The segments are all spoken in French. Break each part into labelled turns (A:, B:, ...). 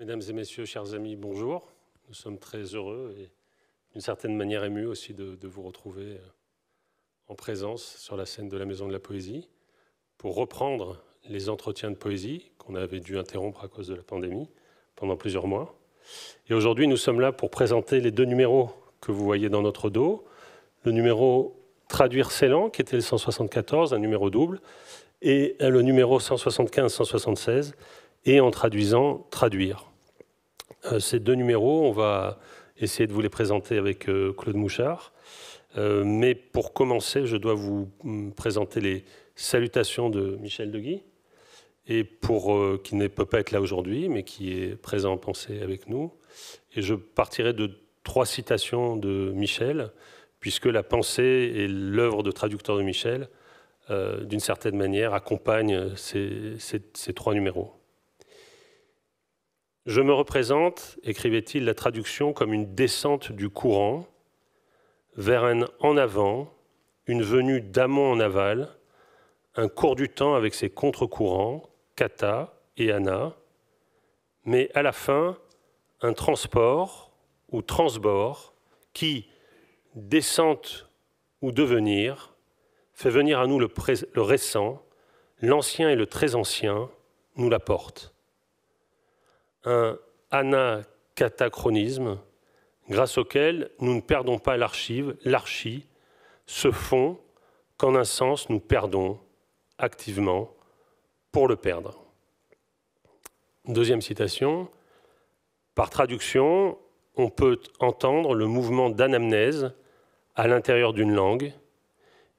A: Mesdames et messieurs, chers amis, bonjour. Nous sommes très heureux et d'une certaine manière émus aussi de, vous retrouver euh, en présence sur la scène de la Maison de la Poésie pour reprendre les entretiens de poésie qu'on avait dû interrompre à cause de la pandémie pendant plusieurs mois. Et aujourd'hui, nous sommes là pour présenter les deux numéros que vous voyez dans notre dos. Le numéro Traduire Célan, qui était le 174, un numéro double, et le numéro 175-176 et en traduisant traduire. Euh, ces deux numéros, on va essayer de vous les présenter avec euh, Claude Mouchard. Euh, mais pour commencer, je dois vous mm, présenter les salutations de Michel Deguy, et pour, qui ne peut pas être là aujourd'hui, mais qui est présent en pensée avec nous. Et je partirai de trois citations de Michel, puisque la pensée et l'œuvre de traducteur de Michel, d'une certaine manière, accompagnent ces trois numéros. Je me représente, écrivait-il la traduction, comme une descente du courant vers un en avant, une venue d'amont en aval, un cours du temps avec ses contre-courants, kata et ana, mais à la fin, un transport ou transbord qui, descente ou devenir, fait venir à nous le, récent, l'ancien et le très ancien nous l'apporte un anacatachronisme grâce auquel nous ne perdons pas l'archive, l'archi, ce fond qu'en un sens nous perdons activement pour le perdre. Deuxième citation. Par traduction, on peut entendre le mouvement d'anamnèse à l'intérieur d'une langue,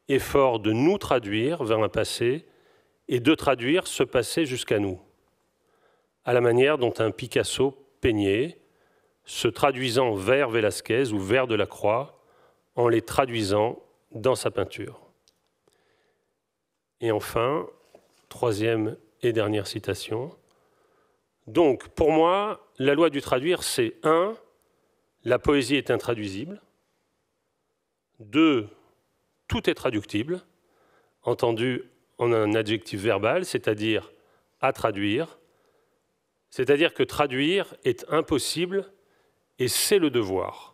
A: effort de nous traduire vers un passé et de traduire ce passé jusqu'à nous à la manière dont un Picasso peignait, se traduisant vers Velasquez ou vers Delacroix, en les traduisant dans sa peinture. Et enfin, troisième et dernière citation. Donc, pour moi, la loi du traduire, c'est 1. La poésie est intraduisible. 2. Tout est traductible, entendu en un adjectif verbal, c'est-à-dire à traduire, c'est-à-dire que traduire est impossible et c'est le devoir.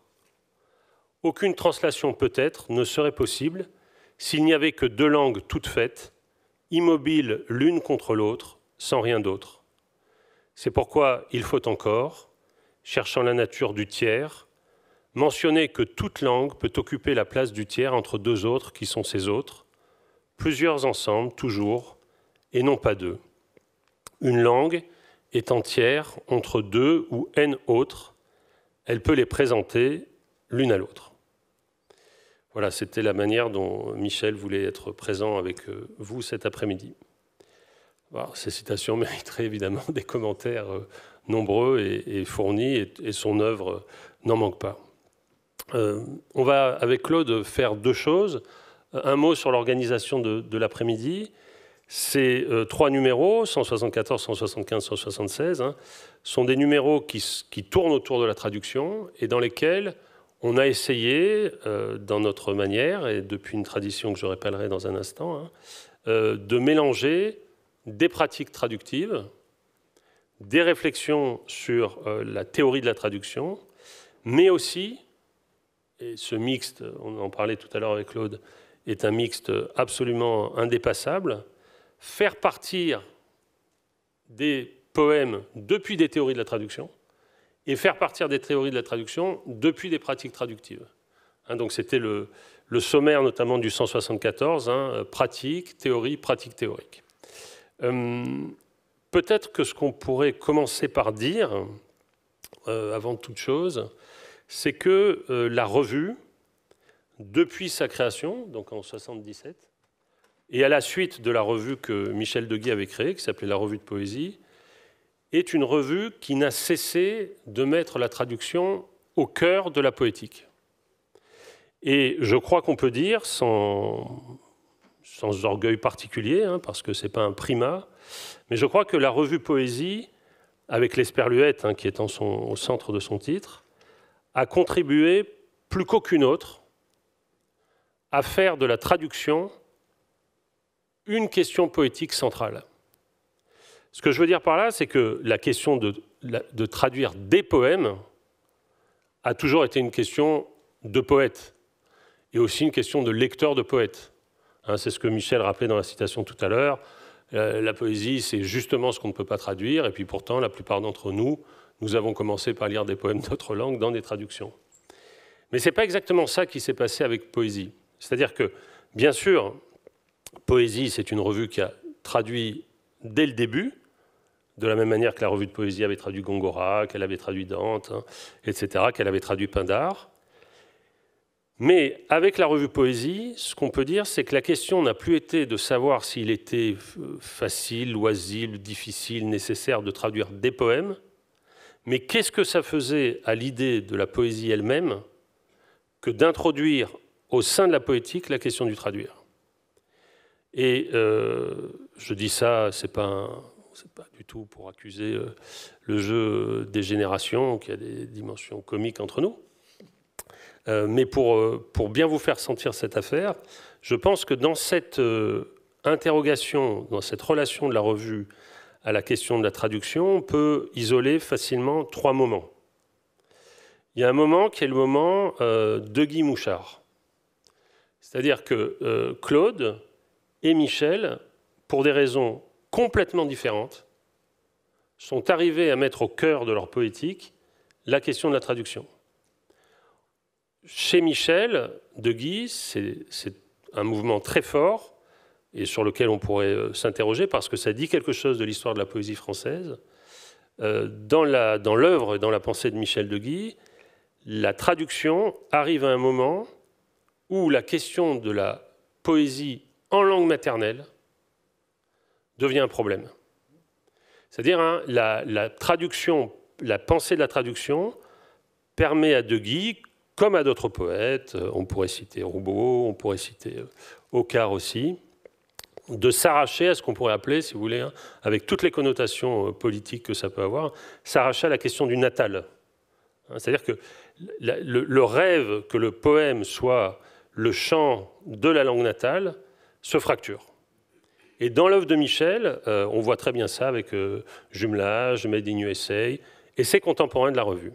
A: Aucune translation peut-être ne serait possible s'il n'y avait que deux langues toutes faites, immobiles l'une contre l'autre, sans rien d'autre. C'est pourquoi il faut encore, cherchant la nature du tiers, mentionner que toute langue peut occuper la place du tiers entre deux autres qui sont ses autres, plusieurs ensemble toujours, et non pas deux. Une langue est entière entre deux ou n autres, elle peut les présenter l'une à l'autre. Voilà, c'était la manière dont Michel voulait être présent avec euh, vous cet après-midi. ces citations mériteraient évidemment des commentaires euh, nombreux et, fournis, et, son œuvre euh, n'en manque pas. on va, avec Claude, faire deux choses. Un mot sur l'organisation de l'après-midi, ces euh, trois numéros, 174, 175, 176, sont des numéros qui, tournent autour de la traduction et dans lesquels on a essayé, euh, dans notre manière, et depuis une tradition que je rappellerai dans un instant, hein, euh, de mélanger des pratiques traductives, des réflexions sur la théorie de la traduction, mais aussi, et ce mixte, on en parlait tout à l'heure avec Claude, est un mixte absolument indépassable, faire partir des poèmes depuis des théories de la traduction et faire partir des théories de la traduction depuis des pratiques traductives. Hein, donc c'était le, sommaire notamment du 174, hein, euh, pratique, théorie, pratique théorique. Euh, peut-être que ce qu'on pourrait commencer par dire, euh, avant toute chose, c'est que la revue, depuis sa création, donc en 77, et à la suite de la revue que Michel Deguy avait créée, qui s'appelait la Revue de Poésie, est une revue qui n'a cessé de mettre la traduction au cœur de la poétique. Et je crois qu'on peut dire, sans, sans orgueil particulier, hein, parce que ce n'est pas un primat, mais je crois que la revue Poésie, avec l'Esperluette, hein, qui est au centre de son titre, a contribué plus qu'aucune autre à faire de la traduction une question poétique centrale. Ce que je veux dire par là, c'est que la question de, traduire des poèmes a toujours été une question de poète et aussi une question de lecteur de poète. Hein, c'est ce que Michel rappelait dans la citation tout à l'heure. Euh, la poésie, c'est justement ce qu'on ne peut pas traduire, et puis pourtant, la plupart d'entre nous, nous avons commencé par lire des poèmes d'autres langues dans des traductions. Mais ce n'est pas exactement ça qui s'est passé avec poésie. C'est-à-dire que, bien sûr, Poésie, c'est une revue qui a traduit dès le début, de la même manière que la revue de poésie avait traduit Gongora, qu'elle avait traduit Dante, hein, etc., qu'elle avait traduit Pindar. Mais avec la revue Poésie, ce qu'on peut dire, c'est que la question n'a plus été de savoir s'il était euh, facile, loisible, difficile, nécessaire de traduire des poèmes, mais qu'est-ce que ça faisait à l'idée de la poésie elle-même que d'introduire au sein de la poétique la question du traduire et euh, je dis ça, c'est pas pas du tout pour accuser euh, le jeu des générations, qui a des dimensions comiques entre nous. Euh, mais pour, pour bien vous faire sentir cette affaire, je pense que dans cette interrogation, dans cette relation de la revue à la question de la traduction, on peut isoler facilement trois moments. Il y a un moment qui est le moment de Guy Mouchard. C'est-à-dire que Claude, et Michel, pour des raisons complètement différentes, sont arrivés à mettre au cœur de leur poétique la question de la traduction. Chez Michel, De Guy, c'est un mouvement très fort et sur lequel on pourrait euh, s'interroger parce que ça dit quelque chose de l'histoire de la poésie française. Euh, dans l'œuvre dans et dans la pensée de Michel de Guy, la traduction arrive à un moment où la question de la poésie en langue maternelle devient un problème. C'est-à-dire, hein, la, traduction, la pensée de la traduction permet à De Guy, comme à d'autres poètes, euh, on pourrait citer Roubaud, on pourrait citer Ocar euh, aussi, de s'arracher à ce qu'on pourrait appeler, si vous voulez, hein, avec toutes les connotations euh, politiques que ça peut avoir, s'arracher à la question du natal. Hein, c'est-à-dire que le rêve que le poème soit le chant de la langue natale, se fracture. Et dans l'œuvre de Michel, euh, on voit très bien ça avec Jumelage, Made in USA et ses contemporains de la revue.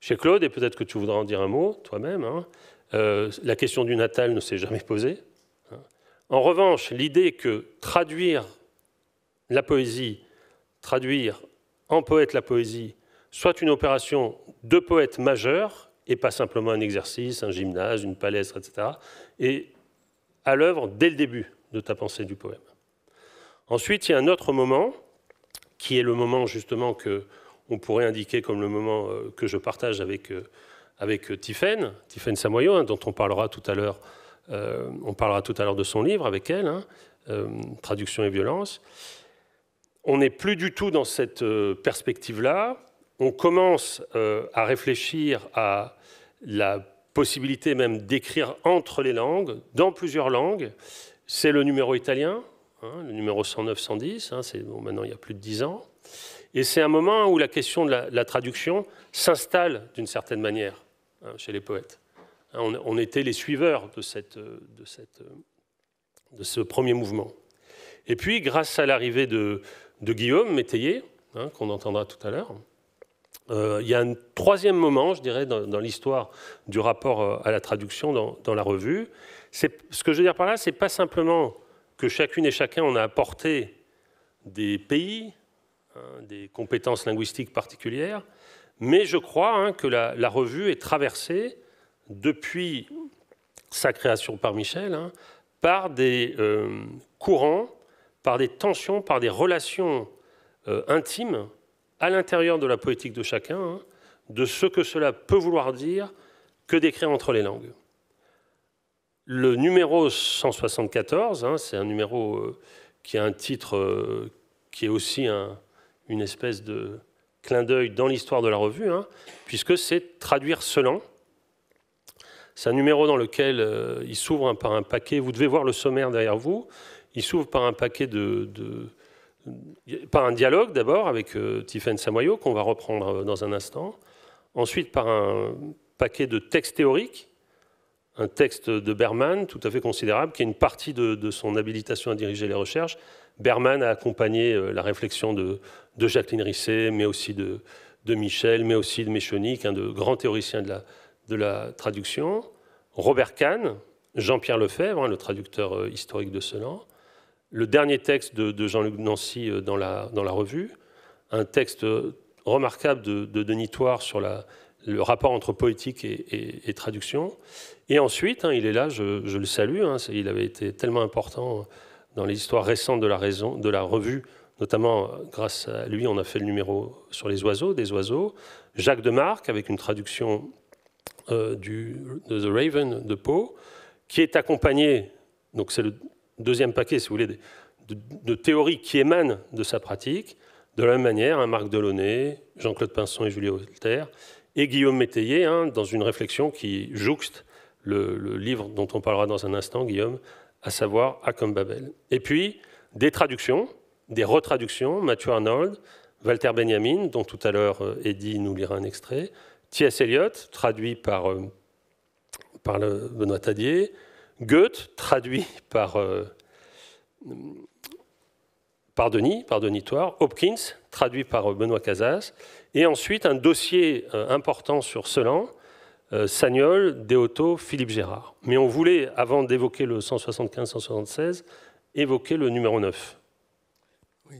A: Chez Claude, et peut-être que tu voudras en dire un mot toi-même, hein, euh, la question du natal ne s'est jamais posée. Hein. En revanche, l'idée que traduire la poésie, traduire en poète la poésie, soit une opération de poète majeur, et pas simplement un exercice, un gymnase, une palestre, etc., et à l'œuvre dès le début de ta pensée du poème. Ensuite, il y a un autre moment, qui est le moment justement que on pourrait indiquer comme le moment euh, que je partage avec, euh, avec euh, Tiffaine, Tiffaine Samoyo, hein, dont on parlera tout à l'heure. on parlera tout à l'heure de son livre avec elle, hein, Traduction et violence. On n'est plus du tout dans cette perspective-là. On commence à réfléchir à la possibilité même d'écrire entre les langues, dans plusieurs langues. C'est le numéro italien, hein, le numéro 109-110, hein, c'est bon, maintenant il y a plus de dix ans. Et c'est un moment où la question de la, traduction s'installe d'une certaine manière hein, chez les poètes. On, était les suiveurs de, cette, de, cette, de ce premier mouvement. Et puis, grâce à l'arrivée de, de Guillaume Métayer, qu'on entendra tout à l'heure, euh, il y a un troisième moment, je dirais, dans, l'histoire du rapport euh, à la traduction dans, la revue. Ce que je veux dire par là, ce n'est pas simplement que chacune et chacun en a apporté des pays, hein, des compétences linguistiques particulières, mais je crois hein, que la, revue est traversée depuis sa création par Michel hein, par des euh, courants, par des tensions, par des relations intimes à l'intérieur de la poétique de chacun, hein, de ce que cela peut vouloir dire que d'écrire entre les langues. Le numéro 174, hein, c'est un numéro euh, qui a un titre euh, qui est aussi une espèce de clin d'œil dans l'histoire de la revue, hein, puisque c'est Traduire selon ». C'est un numéro dans lequel euh, il s'ouvre par un paquet, vous devez voir le sommaire derrière vous, il s'ouvre par un paquet de, par un dialogue d'abord avec euh, Samoyo, qu'on va reprendre euh, dans un instant, ensuite par un paquet de textes théoriques, un texte de Berman tout à fait considérable, qui est une partie de, son habilitation à diriger les recherches. Berman a accompagné euh, la réflexion de, Jacqueline Risset, mais aussi de, Michel, mais aussi de Méchonique, un de grands théoriciens de la, traduction, Robert Kahn, Jean-Pierre Lefebvre, hein, le traducteur euh, historique de Selan, le dernier texte de, Jean-Luc Nancy euh, dans la, dans la, revue, un texte euh, remarquable de, de Denis sur la, le rapport entre poétique et, traduction. Et ensuite, hein, il est là, je, le salue, hein, il avait été tellement important dans l'histoire récente de la, raison, de la revue, notamment euh, grâce à lui, on a fait le numéro sur les oiseaux, des oiseaux. Jacques Demarque, avec une traduction du, de The Raven de Poe, qui est accompagné, donc c'est le deuxième paquet, si vous voulez, de, théories qui émanent de sa pratique. De la même manière, hein, Marc Delaunay, Jean-Claude Pinson et Julie Voltaire et Guillaume Métayer, hein, dans une réflexion qui jouxte le, livre dont on parlera dans un instant, Guillaume, à savoir A comme Babel. Et puis, des traductions, des retraductions, Mathieu Arnold, Walter Benjamin, dont tout à l'heure euh, Eddie nous lira un extrait, T.S. Eliot, traduit par, euh, Benoît Tadier, Goethe, traduit par, euh, par Denis, par Denis Toire, Hopkins, traduit par euh, Benoît Casas, et ensuite un dossier euh, important sur Selan, Sagnol, Deotto, Philippe Gérard. Mais on voulait, avant d'évoquer le 175-176, évoquer le numéro 9. Oui.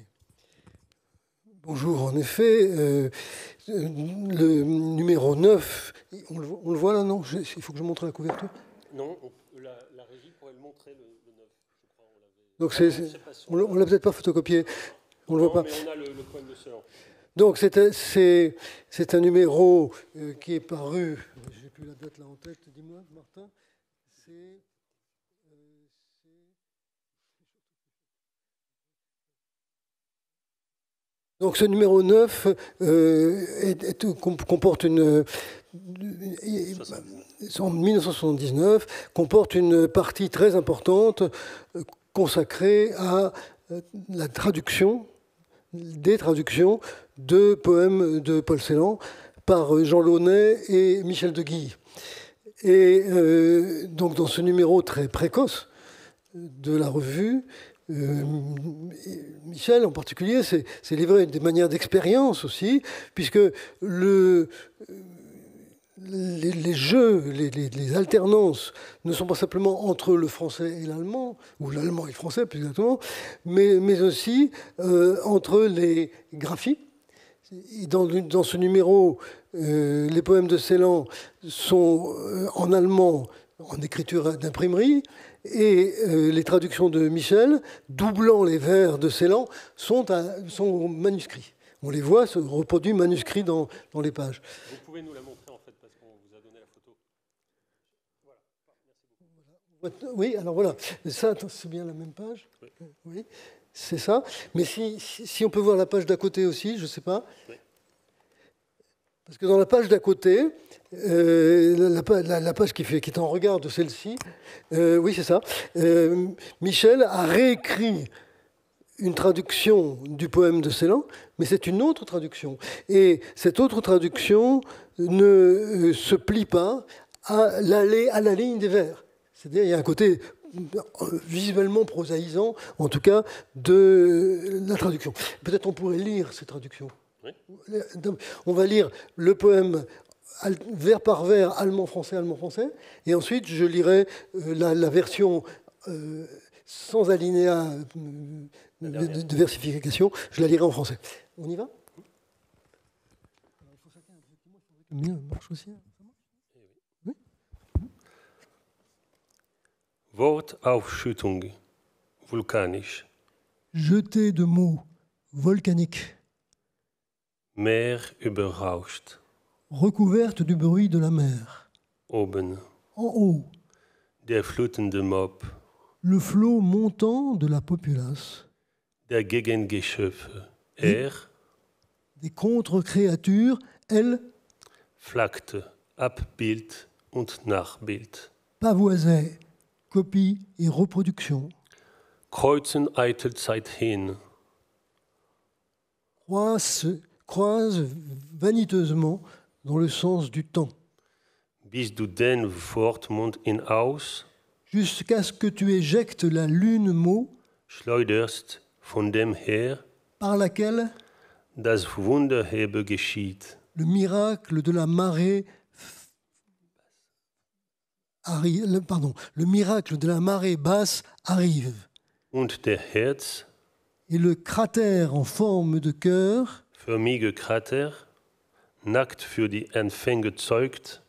B: Bonjour, en effet, le numéro 9, on le, voit là, non Il faut que je montre la couverture
A: Non, le, le
B: je crois. On Donc ah, on ne l'a peut-être pas photocopié. On ne le voit pas. Donc c'est un numéro euh, qui est paru, euh, j'ai plus la date là en tête, dis-moi Martin, c'est... Euh, Donc ce numéro 9 euh, est, est, comporte une, en 1979 comporte une partie très importante euh, consacrée à euh, la traduction, des traductions de poèmes de Paul Celan par euh, Jean Launay et Michel de Guy. Et donc dans ce numéro très précoce de la revue, Michel en particulier s'est livré des manières d'expérience aussi, puisque le les, jeux, les, alternances ne sont pas simplement entre le français et l'allemand, ou l'allemand et le français plus exactement, mais, aussi euh, entre les graphies. Dans, ce numéro, euh, les poèmes de Célan sont euh, en allemand, en écriture d'imprimerie, et les traductions de Michel, doublant les vers de Célan, sont, manuscrits. On les voit se manuscrits manuscrits dans, dans les pages. Vous pouvez nous la Oui, alors voilà. Ça, c'est bien la même page. Oui. C'est ça. Mais si, on peut voir la page d'à côté aussi, je ne sais pas. Parce que dans la page d'à côté, euh, la, page qui, est en regard de celle-ci, euh, oui, c'est ça, euh, Michel a réécrit une traduction du poème de Célan, mais c'est une autre traduction. Et cette autre traduction ne se plie pas à, à la ligne des vers. C'est-à-dire, il y a un côté euh, visuellement prosaïsant, en tout cas, de la traduction. Peut-être on pourrait lire ces traductions. Oui. On va lire le poème vers par vers, allemand-français, allemand-français, et ensuite je lirai euh, la, version euh, sans alinéa de, versification, je la lirai en français. On y va aussi.
A: Wortaufschüttung, vulkanisch.
B: Jeter de mots, volcanique.
A: Mer überrauscht.
B: Recouverte du bruit de la mer. Oben. En haut.
A: Der flutende Mob.
B: Le flot montant de la populace.
A: Der Gegengeschöpfe. Er.
B: Des contre-créatures, elle.
A: Flakte, Abbild und Nachbild.
B: Pavoisait, copie et reproduction.
A: Kreuzen eitel
B: Croise, croise vaniteusement dans le sens du temps.
A: Bis du den Fortmund in aus.
B: Jusqu'à ce que tu éjectes la lune mot.
A: Schleuderst von dem her.
B: Par laquelle.
A: Das Wunderhebe geschieht.
B: Le miracle de la marée le, pardon, le miracle de la marée basse arrive.
A: et
B: le cratère en forme de cœur,
A: förmige Krater, für die zeugt,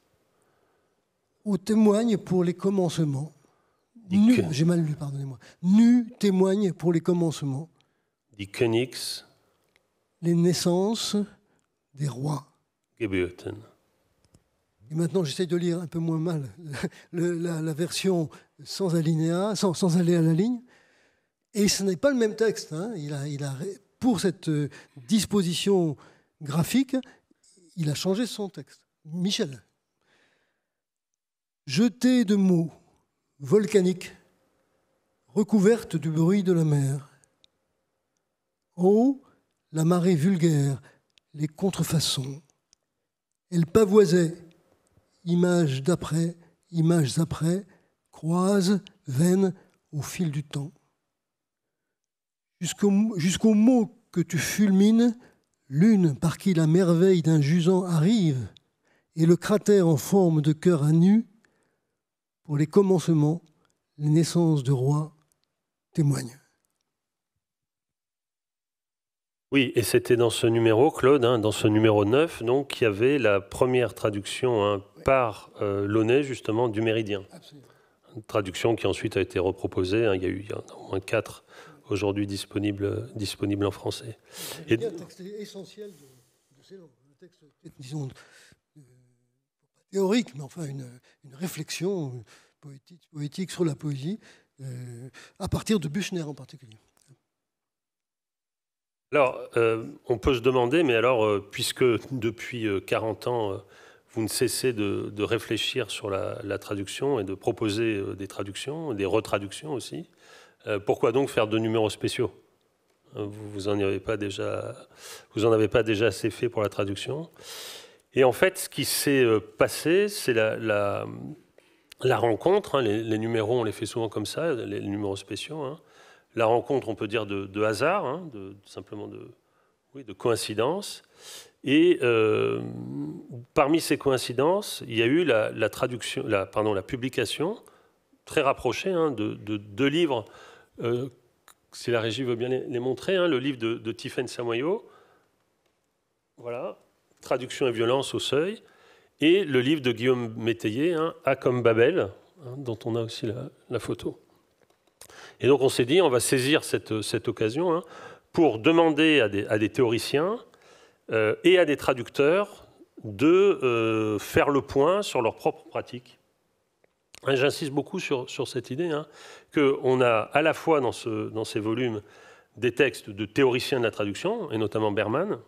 B: témoigne pour les commencements. Nu, j'ai mal lu, pardonnez-moi. Nu témoigne pour les commencements.
A: les
B: naissances des rois. Et maintenant, j'essaie de lire un peu moins mal la, version sans alinéa, sans, aller à la ligne. Et ce n'est pas le même texte. Hein. Il a, pour cette euh, disposition graphique, il a changé son texte. Michel. jetée de mots volcaniques, recouverte du bruit de la mer. En haut, la marée vulgaire, les contrefaçons. Elle pavoisait images d'après, images après, croisent, veines au fil du temps. Jusqu'au mot que tu fulmines, l'une par qui la merveille d'un jusant arrive, et le cratère en forme de cœur à nu, pour les commencements, les naissances de rois témoignent.
A: Oui, et c'était dans ce numéro, Claude, hein, dans ce numéro 9, donc, qu'il y avait la première traduction hein, par euh, Launay, justement, du méridien. Une traduction qui ensuite a été reproposée. Hein. il y a eu a au moins quatre aujourd'hui disponibles, disponibles en français. Et, un
B: texte essentiel de, Un texte, disons, euh, théorique, mais enfin une, réflexion euh, poétique, sur la poésie, à partir de Buchner en particulier.
A: Alors, on peut se demander, mais alors, puisque depuis 40 ans, vous ne cessez de, réfléchir sur la, traduction et de proposer euh, des traductions, des retraductions aussi. Euh, pourquoi donc faire deux numéros spéciaux hein, vous, vous, en avez pas déjà, vous pas déjà assez fait pour la traduction. Et en fait, ce qui s'est euh, passé, c'est la, la, rencontre. Hein, les, numéros, on les fait souvent comme ça, les, numéros spéciaux. Hein. La rencontre, on peut dire, de, hasard, de, simplement de, de coïncidence. Et euh, parmi ces coïncidences, il y a eu la, traduction, pardon, la publication très rapprochée hein, de, deux livres. Euh, si la régie veut bien les, montrer, hein, le livre de, de Tiffaine Samoyo, voilà, Traduction et violence au seuil, et le livre de Guillaume Métayer, hein, A comme Babel, dont on a aussi la, photo. Et donc on s'est dit, on va saisir cette occasion pour demander à des, théoriciens euh, et à des traducteurs de euh, faire le point sur leur propre pratique. Hein, j'insiste beaucoup sur, cette idée, hein, qu'on a à la fois dans, ce, dans ces volumes des textes de théoriciens de la traduction, et notamment Berman,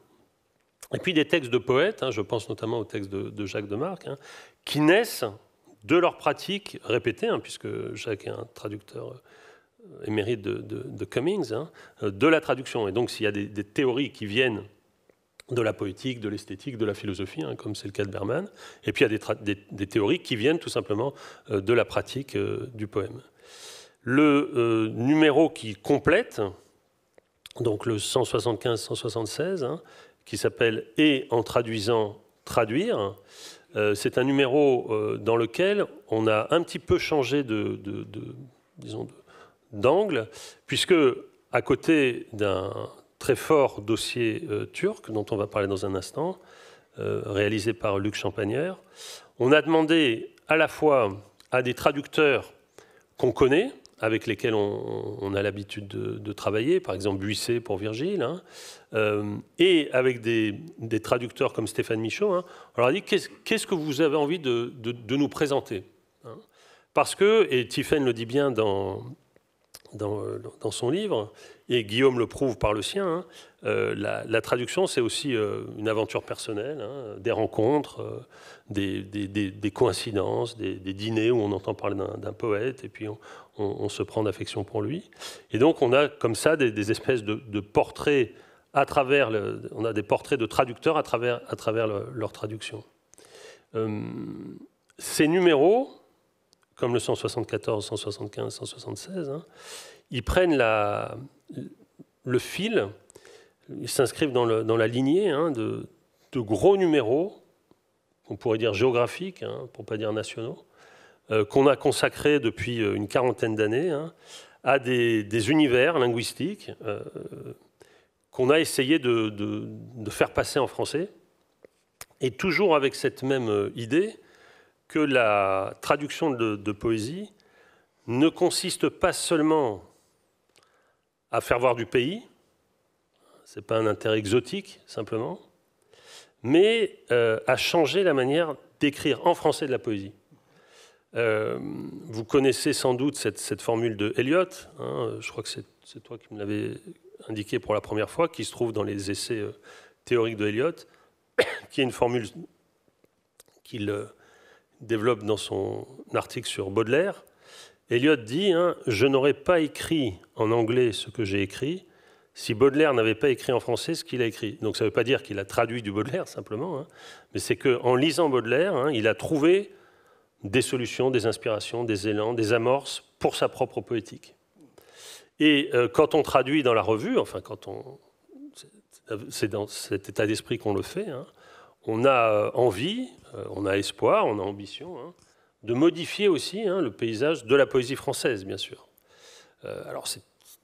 A: et puis des textes de poètes, hein, je pense notamment au texte de, Jacques de Marc, qui naissent de leurs pratiques répétées, puisque Jacques est un traducteur euh, et de, de, Cummings, hein, de la traduction. Et donc s'il y a des, théories qui viennent de la poétique, de l'esthétique, de la philosophie, hein, comme c'est le cas de Berman, et puis il y a des, théories qui viennent tout simplement euh, de la pratique euh, du poème. Le euh, numéro qui complète, donc le 175-176, hein, qui s'appelle Et en traduisant, traduire. c'est un numéro dans lequel on a un petit peu changé de, disons, de d'angle, puisque à côté d'un très fort dossier euh, turc, dont on va parler dans un instant, euh, réalisé par Luc Champagnère, on a demandé à la fois à des traducteurs qu'on connaît, avec lesquels on, a l'habitude de, travailler, par exemple Buisset pour Virgile, hein, euh, et avec des, traducteurs comme Stéphane Michaud, hein, on leur dit qu'est-ce, que vous avez envie de, nous présenter hein Parce que, et Tiffen le dit bien dans, euh, dans, son livre, et Guillaume le prouve par le sien, hein, euh, la, traduction, c'est aussi euh, une aventure personnelle, hein, des rencontres, des, coïncidences, des, dîners où on entend parler d'un poète, et puis on, se prend d'affection pour lui. Et donc on a comme ça des, espèces de, portraits à travers, on a des portraits de traducteurs à travers, à travers leur traduction. ces numéros, comme le 174, 175, 176, ils prennent le fil, ils s'inscrivent dans, la lignée hein, de, gros numéros, on pourrait dire géographiques, hein, pour ne pas dire nationaux, euh, qu'on a consacrés depuis euh, une quarantaine d'années hein, à des, univers linguistiques euh, qu'on a essayé de, faire passer en français, et toujours avec cette même idée que la traduction de, poésie ne consiste pas seulement à faire voir du pays, ce n'est pas un intérêt exotique simplement, mais euh, à changer la manière d'écrire en français de la poésie. Euh, vous connaissez sans doute cette, formule de Eliot, hein, je crois que c'est toi qui me l'avais indiqué pour la première fois, qui se trouve dans les essais euh, théoriques de Eliot, qui est une formule qu'il développe dans son article sur Baudelaire, Eliot dit hein, Je n'aurais pas écrit en anglais ce que j'ai écrit si Baudelaire n'avait pas écrit en français ce qu'il a écrit. Donc ça ne veut pas dire qu'il a traduit du Baudelaire simplement, hein, mais c'est qu'en lisant Baudelaire, hein, il a trouvé des solutions, des inspirations, des élans, des amorces pour sa propre poétique. Et euh, quand on traduit dans la revue, enfin quand on c'est dans cet état d'esprit qu'on le fait, on a euh, envie, euh, on a espoir, on a ambition hein, de modifier aussi hein, le paysage de la poésie française, bien sûr. Euh, alors c'est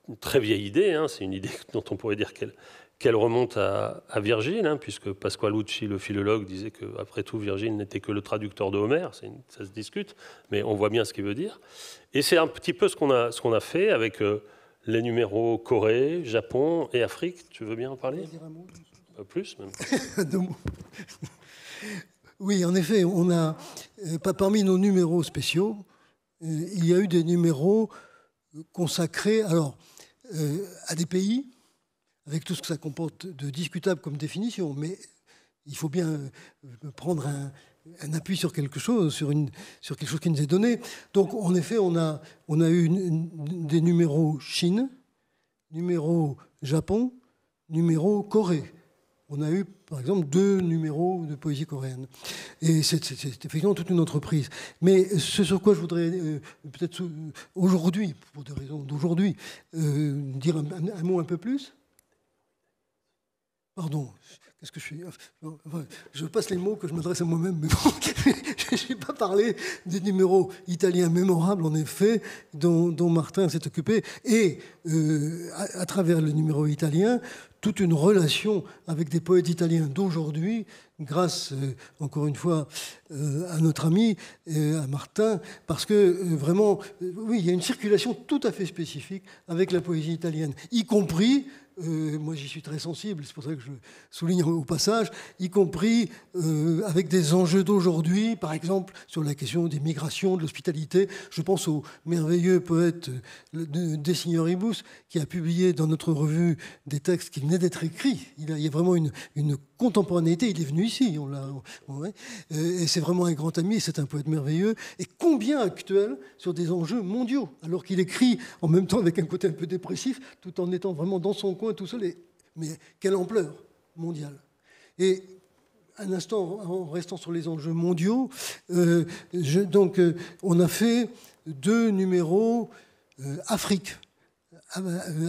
A: une très vieille idée, hein, c'est une idée dont on pourrait dire qu'elle remonte à, Virgile, puisque Pasqualucci, le philologue, disait qu'après tout, Virgile n'était que le traducteur de Homère, ça se discute, mais on voit bien ce qu'il veut dire. Et c'est un petit peu ce qu'on a, fait avec les numéros Corée, Japon et Afrique. Tu veux bien en parler euh, plus
B: oui, en effet, on a, euh, pas parmi nos numéros spéciaux, euh, il y a eu des numéros consacrés alors, à des pays, avec tout ce que ça comporte de discutable comme définition, mais il faut bien prendre un, appui sur quelque chose, sur, une, sur quelque chose qui nous est donné. Donc, en effet, on a, on a eu des numéros Chine, numéro Japon, numéro Corée on a eu, par exemple, deux numéros de poésie coréenne. Et c'est effectivement toute une entreprise. Mais ce sur quoi je voudrais, euh, peut-être aujourd'hui, pour des raisons d'aujourd'hui, euh, dire un, mot un peu plus. Pardon, qu'est-ce que je suis Je passe les mots que je m'adresse à moi-même, mais bon, je n'ai pas parlé des numéros italiens mémorables, en effet, dont, Martin s'est occupé. Et euh, à, travers le numéro italien, toute une relation avec des poètes italiens d'aujourd'hui, grâce, euh, encore une fois, euh, à notre ami, euh, à Martin, parce que vraiment, oui, il y a une circulation tout à fait spécifique avec la poésie italienne, y compris euh, moi, j'y suis très sensible, c'est pour ça que je souligne au passage, y compris euh, avec des enjeux d'aujourd'hui, par exemple sur la question des migrations, de l'hospitalité. Je pense au merveilleux poète euh, Designoribus qui a publié dans notre revue des textes qui venaient d'être écrits. Il, y a vraiment une, une contemporanéité. Il est venu ici, on l'a, et c'est vraiment un grand ami. C'est un poète merveilleux et combien actuel sur des enjeux mondiaux, alors qu'il écrit en même temps avec un côté un peu dépressif, tout en étant vraiment dans son tout seul, mais quelle ampleur mondiale. Et un instant, en restant sur les enjeux mondiaux, euh, donc euh, on a fait deux numéros euh, Afrique.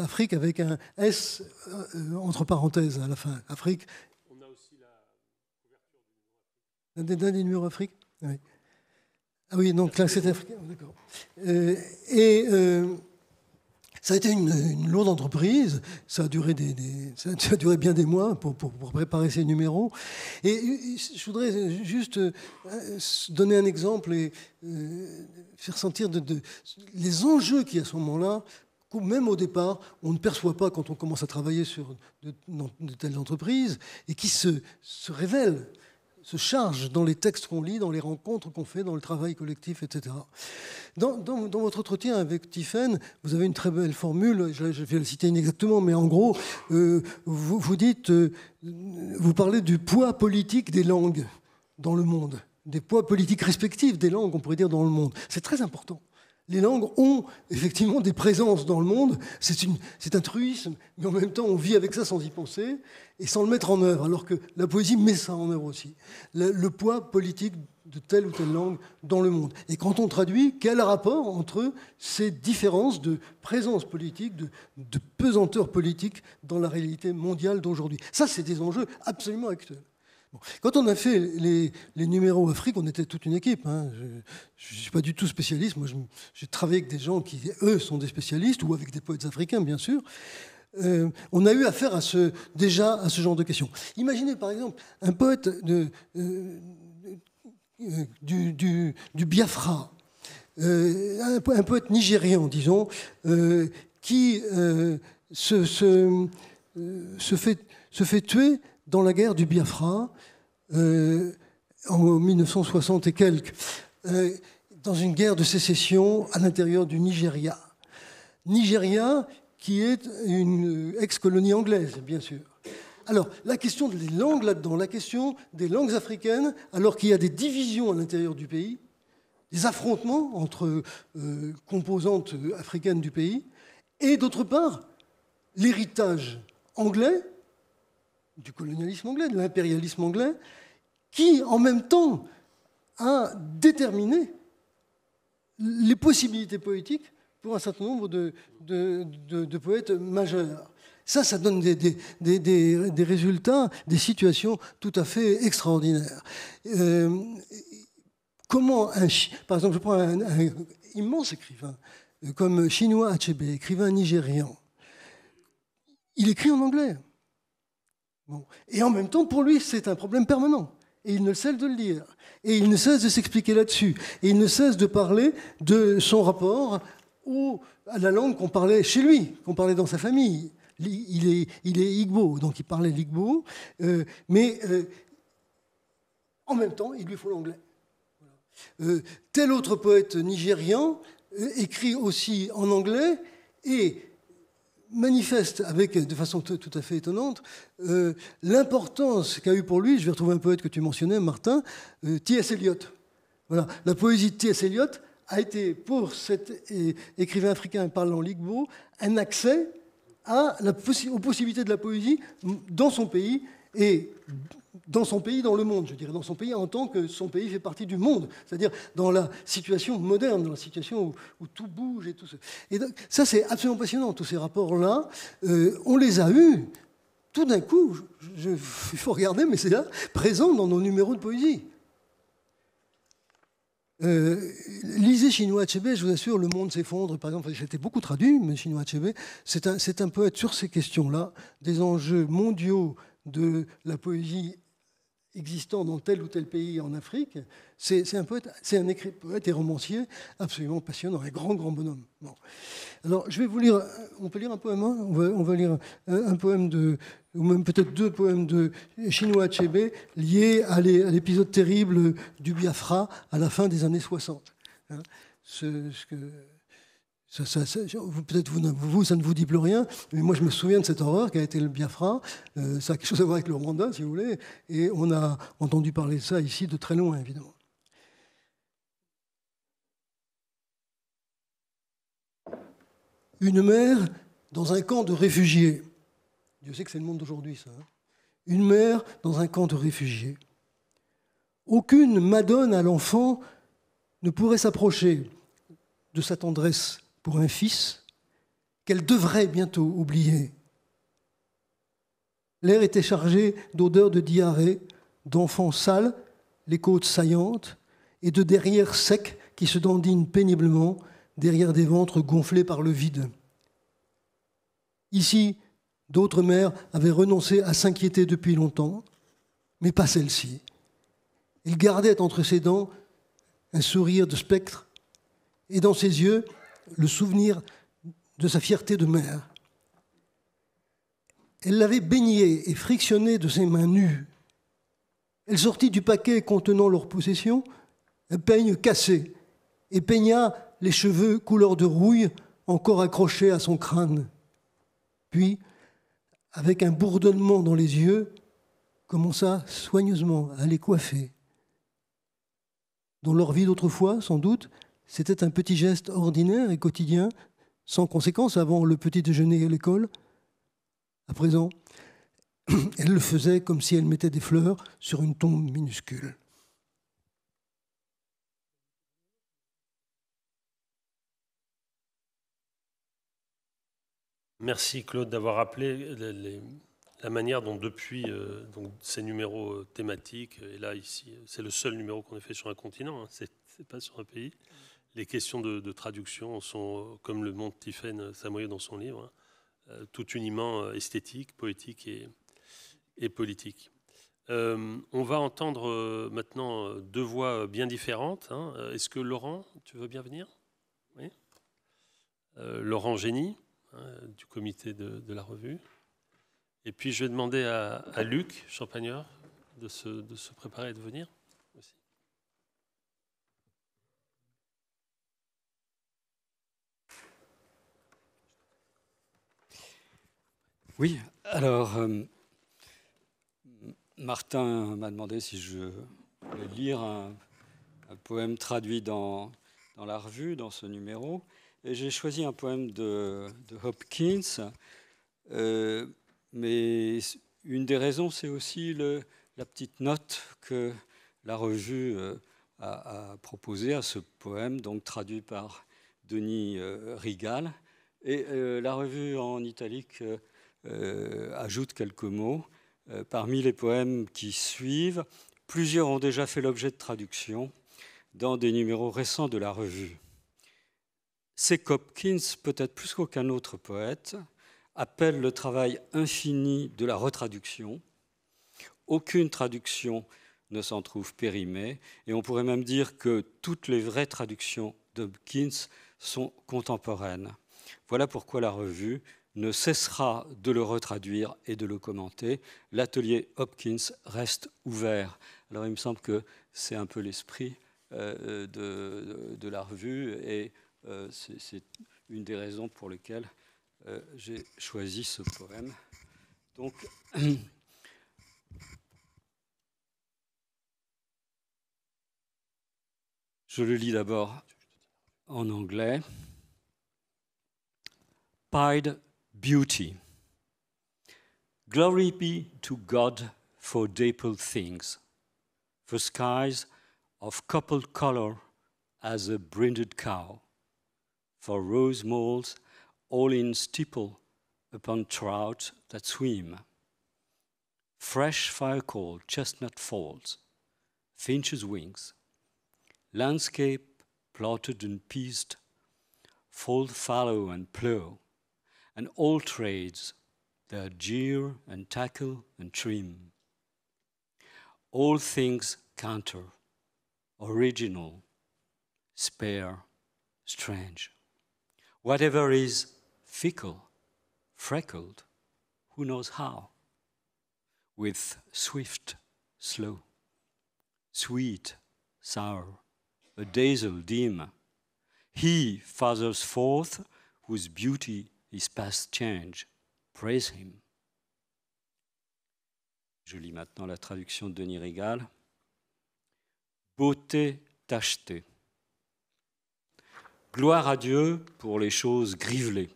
B: Afrique avec un S entre parenthèses à la fin. Afrique. On a aussi la couverture des numéros Afrique Ah oui, donc là c'est Afrique. D'accord. et ça a été une, lourde entreprise, ça a, duré des, duré bien des mois pour, préparer ces numéros. Et je voudrais juste euh, donner un exemple et euh, faire sentir de, les enjeux qui, à ce moment-là, même au départ, on ne perçoit pas quand on commence à travailler sur de, telles entreprises et qui se, se révèlent se charge dans les textes qu'on lit, dans les rencontres qu'on fait, dans le travail collectif, etc. Dans, votre entretien avec Tiffen, vous avez une très belle formule, je, vais la citer inexactement, mais en gros, euh, vous, dites, euh, vous parlez du poids politique des langues dans le monde, des poids politiques respectifs des langues, on pourrait dire, dans le monde. C'est très important les langues ont effectivement des présences dans le monde. C'est un truisme, mais en même temps, on vit avec ça sans y penser et sans le mettre en œuvre, alors que la poésie met ça en œuvre aussi. Le, poids politique de telle ou telle langue dans le monde. Et quand on traduit, quel rapport entre ces différences de présence politique, de, de pesanteur politique dans la réalité mondiale d'aujourd'hui Ça, c'est des enjeux absolument actuels. Quand on a fait les, les, numéros Afrique, on était toute une équipe. Hein. Je ne suis pas du tout spécialiste. Moi, j'ai travaillé avec des gens qui, eux, sont des spécialistes ou avec des poètes africains, bien sûr. Euh, on a eu affaire à ce, déjà à ce genre de questions. Imaginez, par exemple, un poète de, euh, euh, du, Biafra, un, poète nigérian, disons, qui se, fait, se fait tuer dans la guerre du Biafra, euh, en 1960 et quelques, euh, dans une guerre de sécession à l'intérieur du Nigeria. Nigeria qui est une ex-colonie anglaise, bien sûr. Alors, la question des langues là-dedans, la question des langues africaines, alors qu'il y a des divisions à l'intérieur du pays, des affrontements entre euh, composantes africaines du pays, et d'autre part, l'héritage anglais du colonialisme anglais, de l'impérialisme anglais, qui en même temps a déterminé les possibilités poétiques pour un certain nombre de, poètes majeurs. Ça, ça donne des, résultats, des situations tout à fait extraordinaires. Euh, comment un... Par exemple, je prends un, immense écrivain, euh, comme Chinois Achebe, écrivain nigérian. Il écrit en anglais. Et en même temps, pour lui, c'est un problème permanent. Et il ne cesse de le dire. Et il ne cesse de s'expliquer là-dessus. Et il ne cesse de parler de son rapport à la langue qu'on parlait chez lui, qu'on parlait dans sa famille. Il est, Igbo, donc il parlait l'Igbo. Euh, mais euh, en même temps, il lui faut l'anglais. Euh, tel autre poète nigérian écrit aussi en anglais et manifeste avec, de façon tout à fait étonnante euh, l'importance qu'a eu pour lui, je vais retrouver un poète que tu mentionnais, Martin, euh, T.S. Eliot. Voilà. La poésie de T.S. Eliot a été, pour cet écrivain africain parlant ligbo, un accès à la, aux possibilités de la poésie dans son pays et dans son pays, dans le monde, je dirais, dans son pays en tant que son pays fait partie du monde, c'est-à-dire dans la situation moderne, dans la situation où, tout bouge et tout ça. Et donc, ça, c'est absolument passionnant, tous ces rapports-là. Euh, on les a eus, tout d'un coup, il faut regarder, mais c'est là, présent dans nos numéros de poésie. Euh, lisez Chinois Achebe, je vous assure, Le Monde s'effondre, par exemple, été beaucoup traduit, mais Chinois Achebe, c'est un, un poète sur ces questions-là, des enjeux mondiaux de la poésie existant dans tel ou tel pays en Afrique, c'est un poète, c'est un écrit, poète et romancier absolument passionnant, un grand, grand bonhomme. Bon. Alors, je vais vous lire, on peut lire un poème, hein on, va, lire un, poème de, ou même peut-être deux poèmes de Chinua Achebe liés à l'épisode terrible du Biafra à la fin des années 60. Hein ce que, Peut-être vous, vous, ça ne vous dit plus rien, mais moi je me souviens de cette horreur qui a été le Biafra. Euh, ça a quelque chose à voir avec le Rwanda, si vous voulez, et on a entendu parler de ça ici de très loin, évidemment. Une mère dans un camp de réfugiés. Dieu sait que c'est le monde d'aujourd'hui, ça. Hein. Une mère dans un camp de réfugiés. Aucune madone à l'enfant ne pourrait s'approcher de sa tendresse pour un fils qu'elle devrait bientôt oublier. L'air était chargé d'odeurs de diarrhée, d'enfants sales, les côtes saillantes, et de derrière secs qui se dandinent péniblement derrière des ventres gonflés par le vide. Ici, d'autres mères avaient renoncé à s'inquiéter depuis longtemps, mais pas celle-ci. Elle gardait entre ses dents un sourire de spectre, et dans ses yeux, le souvenir de sa fierté de mère. Elle l'avait baigné et frictionné de ses mains nues. Elle sortit du paquet contenant leur possession un peigne cassé et peigna les cheveux couleur de rouille encore accrochés à son crâne. Puis, avec un bourdonnement dans les yeux, commença soigneusement à les coiffer. Dans leur vie d'autrefois, sans doute, c'était un petit geste ordinaire et quotidien, sans conséquence avant le petit déjeuner à l'école. À présent, elle le faisait comme si elle mettait des fleurs sur une tombe minuscule.
A: Merci Claude d'avoir rappelé la manière dont depuis euh, ces numéros euh, thématiques, et là ici, c'est le seul numéro qu'on ait fait sur un continent, hein, ce c'est pas sur un pays, les questions de, traduction sont, euh, comme le montre Tiffaine Samoyer dans son livre, hein, euh, tout uniment euh, esthétique, poétique et, politique. on va entendre maintenant deux voix bien différentes. Hein. Est-ce que Laurent, tu veux bien venir oui Laurent Génie, hein, du comité de, la revue. Et puis je vais demander à, Luc Champagneur de se, de se préparer et de venir.
C: Oui, alors, euh, Martin m'a demandé si je voulais lire un, poème traduit dans, la revue, dans ce numéro. Et j'ai choisi un poème de, Hopkins. Euh, mais une des raisons, c'est aussi la petite note que la revue euh, a, a proposée à ce poème, donc traduit par Denis Rigal. Et la revue en italique euh, ajoute quelques mots. Euh, parmi les poèmes qui suivent, plusieurs ont déjà fait l'objet de traductions dans des numéros récents de la revue. C'est Hopkins, peut-être plus qu'aucun autre poète, appelle le travail infini de la retraduction. Aucune traduction ne s'en trouve périmée, et on pourrait même dire que toutes les vraies traductions d'Hopkins sont contemporaines. Voilà pourquoi la revue ne cessera de le retraduire et de le commenter. L'atelier Hopkins reste ouvert. Alors il me semble que c'est un peu l'esprit euh, de, la revue et euh, c'est une des raisons pour lesquelles euh, j'ai choisi ce poème. Donc, je le lis d'abord en anglais. Pied beauty. Glory be to God for dappled things, for skies of coupled color as a brinded cow, for rose moles all in stipple upon trout that swim, fresh firecoal, chestnut folds, finch's wings, landscape plotted and pieced, fold fallow and plough, and all trades, their jeer and tackle and trim. All things counter, original, spare, strange. Whatever is fickle, freckled, who knows how, with swift, slow, sweet, sour, a dazzle dim, he fathers forth whose beauty change. Praise him. Je lis maintenant la traduction de Denis Régal. Beauté tachetée. Gloire à Dieu pour les choses grivelées,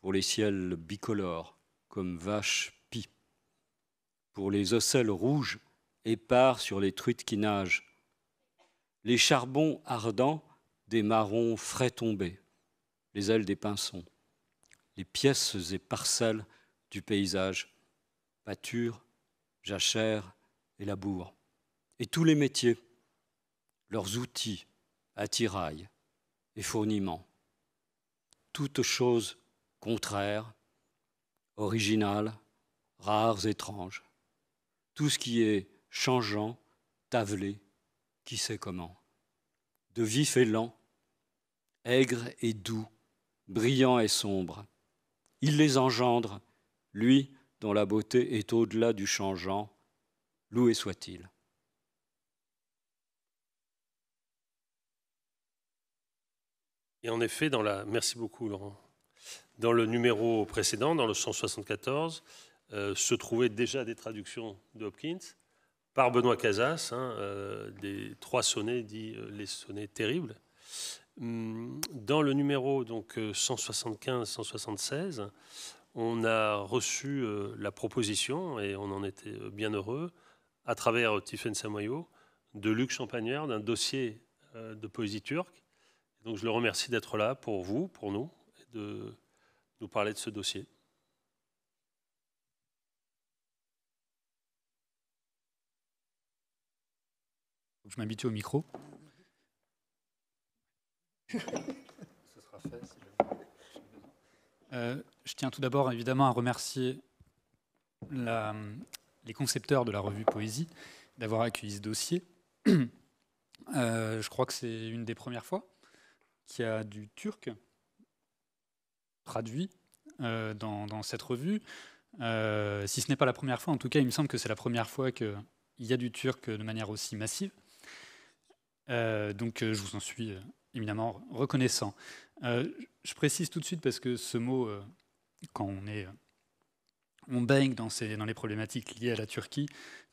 C: pour les ciels bicolores comme vaches pie, pour les ocelles rouges épars sur les truites qui nagent, les charbons ardents des marrons frais tombés, les ailes des pinsons les pièces et parcelles du paysage, pâture, jachère et labour, et tous les métiers, leurs outils, attirail et fourniments, toutes choses contraires, originales, rares, étranges, tout ce qui est changeant, tavelé, qui sait comment, de vif et lent, aigre et doux, brillant et sombre, il les engendre, lui dont la beauté est au-delà du changeant, loué soit-il.
A: Et en effet, dans la... merci beaucoup Laurent. Dans le numéro précédent, dans le 174, euh, se trouvaient déjà des traductions de Hopkins par Benoît Casas, hein, euh, des trois sonnets dits euh, les sonnets terribles. Hum, dans le numéro donc 175-176, euh, on a reçu euh, la proposition, et on en était euh, bien heureux, à travers Tiffen Samoyo, de Luc Champagnard d'un dossier de poésie turque. Donc je le remercie d'être là pour vous, pour nous, et de nous parler de ce dossier.
D: Je m'habitue au micro. Euh, je tiens tout d'abord évidemment à remercier les concepteurs de la revue Poésie d'avoir accueilli ce dossier. Euh, je crois que c'est une des premières fois qu'il y a du turc traduit euh, dans, dans, cette revue. si ce n'est pas la première fois, en tout cas, il me semble que c'est la première fois qu'il y a du turc de manière aussi massive. donc je vous en suis évidemment reconnaissant. Euh, je précise tout de suite parce que ce mot, euh, quand on est, euh, on baigne dans, les problématiques liées à la Turquie,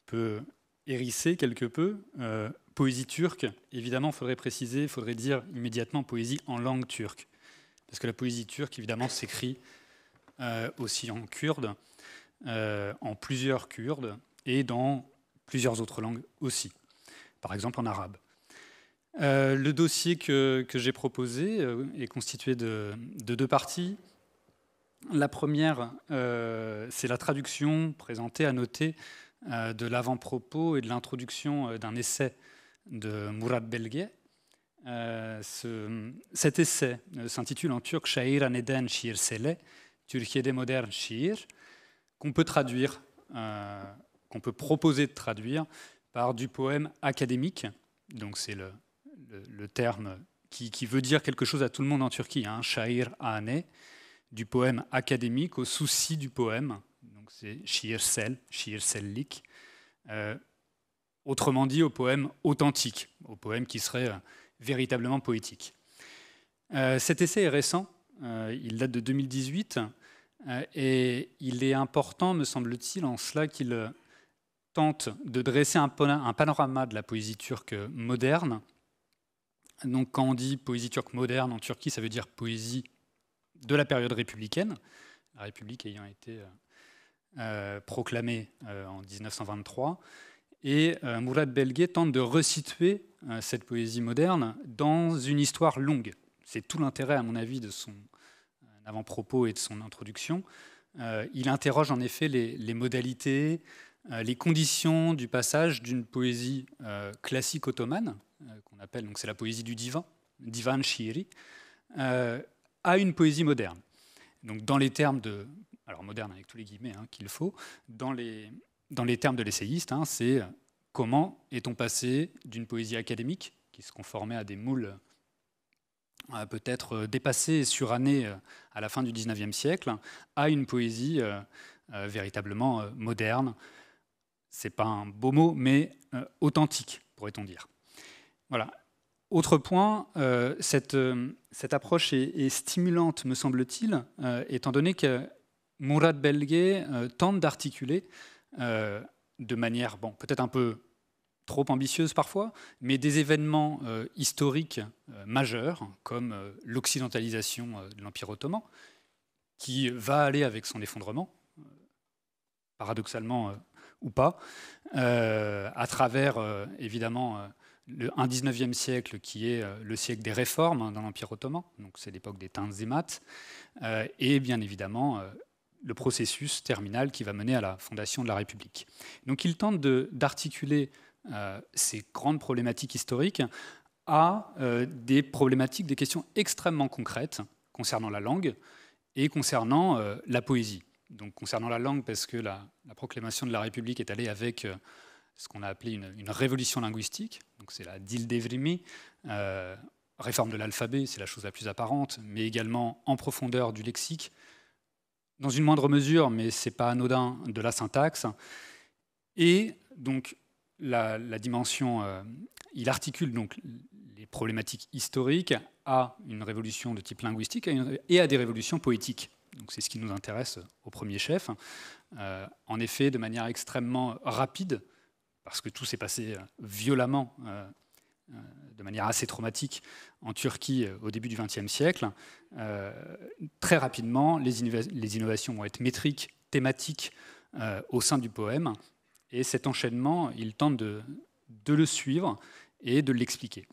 D: peut hérisser quelque peu. poésie turque, évidemment, il faudrait préciser, il faudrait dire immédiatement poésie en langue turque, parce que la poésie turque, évidemment, s'écrit aussi en kurde, en plusieurs kurdes et dans plusieurs autres langues aussi, par exemple en arabe. Euh, le dossier que, j'ai proposé euh, est constitué de, deux parties. La première, euh, c'est la traduction présentée, annotée, noter, de l'avant-propos et de l'introduction d'un essai de Mourad Belge. Ce, cet essai s'intitule en turc Shair Aneden Shir Sele, Turkiede modern Shir, qu'on peut traduire, qu'on peut proposer de traduire par du poème académique, donc c'est le, le, terme qui, veut dire quelque chose à tout le monde en Turquie, hein, Shair Ahane, du poème académique au souci du poème, donc c'est Şiirsel, Şiirsellik, euh, autrement dit au poème authentique, au poème qui serait euh, véritablement poétique. Euh, cet essai est récent, il date de 2018, et il est important, me semble-t-il, en cela qu'il tente de dresser un, panorama de la poésie turque moderne, donc quand on dit poésie turque moderne en Turquie, ça veut dire poésie de la période républicaine, la République ayant été euh, euh, proclamée euh, en 1923. Et Mourad Belge tente de resituer cette poésie moderne dans une histoire longue. C'est tout l'intérêt, à mon avis, de son avant-propos et de son introduction. il interroge en effet les modalités, euh, les conditions du passage d'une poésie euh, classique ottomane, euh, qu'on appelle c'est la poésie du divan, divan shiri, à une poésie moderne. Donc dans les termes de, alors moderne avec tous les guillemets hein, qu'il faut, dans les, termes de l'essayiste, hein, c'est comment est-on passé d'une poésie académique qui se conformait à des moules peut-être dépassés et surannés à la fin du XIXe siècle, à une poésie véritablement moderne, c'est pas un beau mot, mais euh, authentique, pourrait-on dire. Voilà. Autre point, euh, cette, euh, cette, approche est, stimulante, me semble-t-il, étant donné que Mourad Belgué tente d'articuler de manière, bon, peut-être un peu trop ambitieuse parfois, mais des événements historiques majeurs, comme l'occidentalisation de l'Empire ottoman, qui va aller avec son effondrement, paradoxalement ou pas, euh, à travers euh, évidemment euh, le, un 19e siècle qui est le siècle des réformes hein, dans l'Empire ottoman, donc c'est l'époque des Tanzimat, euh, et bien évidemment le processus terminal qui va mener à la fondation de la République. Donc il tente d'articuler ces grandes problématiques historiques à des problématiques, des questions extrêmement concrètes concernant la langue et concernant la poésie concernant la langue, parce que la, proclamation de la République est allée avec euh, ce qu'on a appelé une, révolution linguistique, donc c'est la Dil Devrimi, euh, réforme de l'alphabet, c'est la chose la plus apparente, mais également en profondeur du lexique, dans une moindre mesure, mais ce n'est pas anodin, de la syntaxe. Et donc la, dimension, euh, il articule donc les problématiques historiques à une révolution de type linguistique et à des révolutions poétiques c'est ce qui nous intéresse au premier chef. Euh, en effet, de manière extrêmement rapide, parce que tout s'est passé euh, violemment, euh, de manière assez traumatique, en Turquie au début du XXe siècle, très rapidement, les, innovations vont être métriques, thématiques au sein du poème, et cet enchaînement, il tente de, le suivre et de l'expliquer